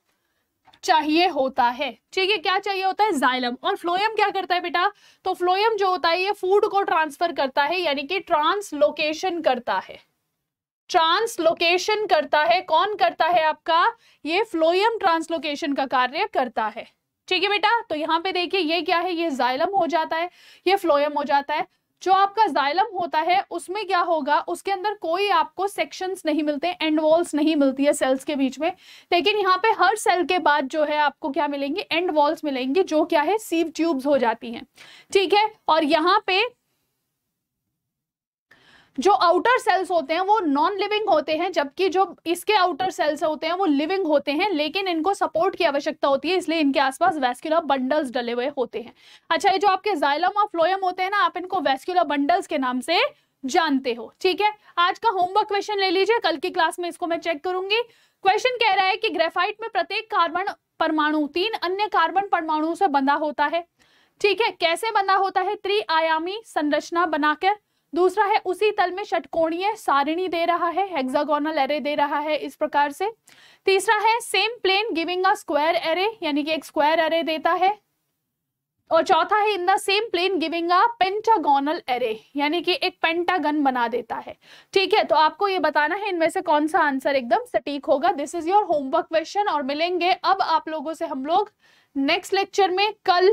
चाहिए होता है ठीक है क्या चाहिए होता है जाइलम और फ्लोएम क्या करता है बेटा तो फ्लोएम जो होता है ये फूड को ट्रांसफर करता है यानी कि ट्रांसलोकेशन करता है ट्रांसलोकेशन करता है कौन करता है आपका ये फ्लोएम ट्रांसलोकेशन का कार्य करता है ठीक है बेटा तो यहाँ पे देखिए ये क्या है ये जाइलम हो जाता है ये फ्लोएम हो जाता है जो आपका जाइलम होता है उसमें क्या होगा उसके अंदर कोई आपको सेक्शंस नहीं मिलते एंड वॉल्स नहीं मिलती है सेल्स के बीच में लेकिन यहाँ पे हर सेल के बाद जो है आपको क्या मिलेंगे एंड वॉल्स मिलेंगी जो क्या है सीव ट्यूब्स हो जाती हैं ठीक है और यहाँ पे जो आउटर सेल्स होते हैं वो नॉन लिविंग होते हैं जबकि जो इसके आउटर सेल्स होते हैं वो लिविंग होते हैं लेकिन इनको सपोर्ट की आवश्यकता होती है इसलिए इनके आसपास वेस्क्यूलर बंडल्स डले हुए होते हैं अच्छा ये जो आपके जाइलम और फ्लोयम होते हैं ना आप इनको वेस्क्यूलर बंडल्स के नाम से जानते हो ठीक है आज का होमवर्क क्वेश्चन ले लीजिए कल की क्लास में इसको मैं चेक करूंगी क्वेश्चन कह रहा है कि ग्रेफाइट में प्रत्येक कार्बन परमाणु तीन अन्य कार्बन परमाणुओं से बंधा होता है ठीक है कैसे बंधा होता है आयामी संरचना बनाकर दूसरा है उसी तल में षटकोणीय सारिणी दे रहा है हेक्सागोनल एरे दे रहा है इस प्रकार से तीसरा है same plane giving a square array यानी कि एक स्क्वायर एरे देता है और चौथा है in the same plane giving a pentagonal array यानी कि एक पेंटागन बना देता है ठीक है तो आपको ये बताना है इनमें से कौन सा आंसर एकदम सटीक होगा this is your homework question और मिलेंगे अब आप लोगों से हम लोग नेक्स्ट लेक्चर में कल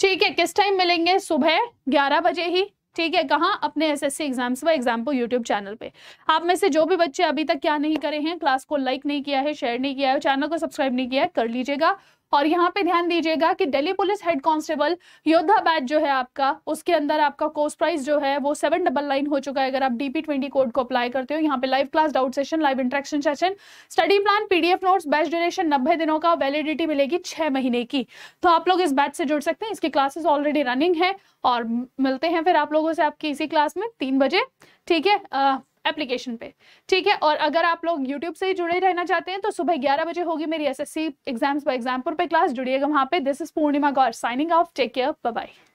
ठीक है किस टाइम मिलेंगे सुबह ग्यारह बजे ही ठीक है कहाँ अपने एसएससी एग्जाम्स व एग्जाम्पल यूट्यूब चैनल पे आप में से जो भी बच्चे अभी तक क्या नहीं करे हैं क्लास को लाइक नहीं किया है शेयर नहीं किया है चैनल को सब्सक्राइब नहीं किया है कर लीजिएगा और यहाँ पे ध्यान दीजिएगा कि Delhi police head constable Yoddha batch जो है आपका उसके अंदर आपका कोर्स प्राइस जो है वो सेवन डबल नाइन हो चुका है अगर आप डीपी ट्वेंटी कोड को अप्लाई करते हो यहाँ पे live class doubt session live interaction session study plan PDF notes batch duration नब्बे दिनों का वैलिडिटी मिलेगी छह महीने की तो आप लोग इस बैच से जुड़ सकते हैं इसकी क्लासेस ऑलरेडी रनिंग है और मिलते हैं फिर आप लोगों से आपकी इसी क्लास में तीन बजे ठीक है एप्लीकेशन पे ठीक है और अगर आप लोग यूट्यूब से ही जुड़े रहना चाहते हैं तो सुबह ग्यारह बजे होगी मेरी S S C exams by Exampur पे क्लास जुड़िएगा वहाँ पे this is Purnima Gaur signing off take care bye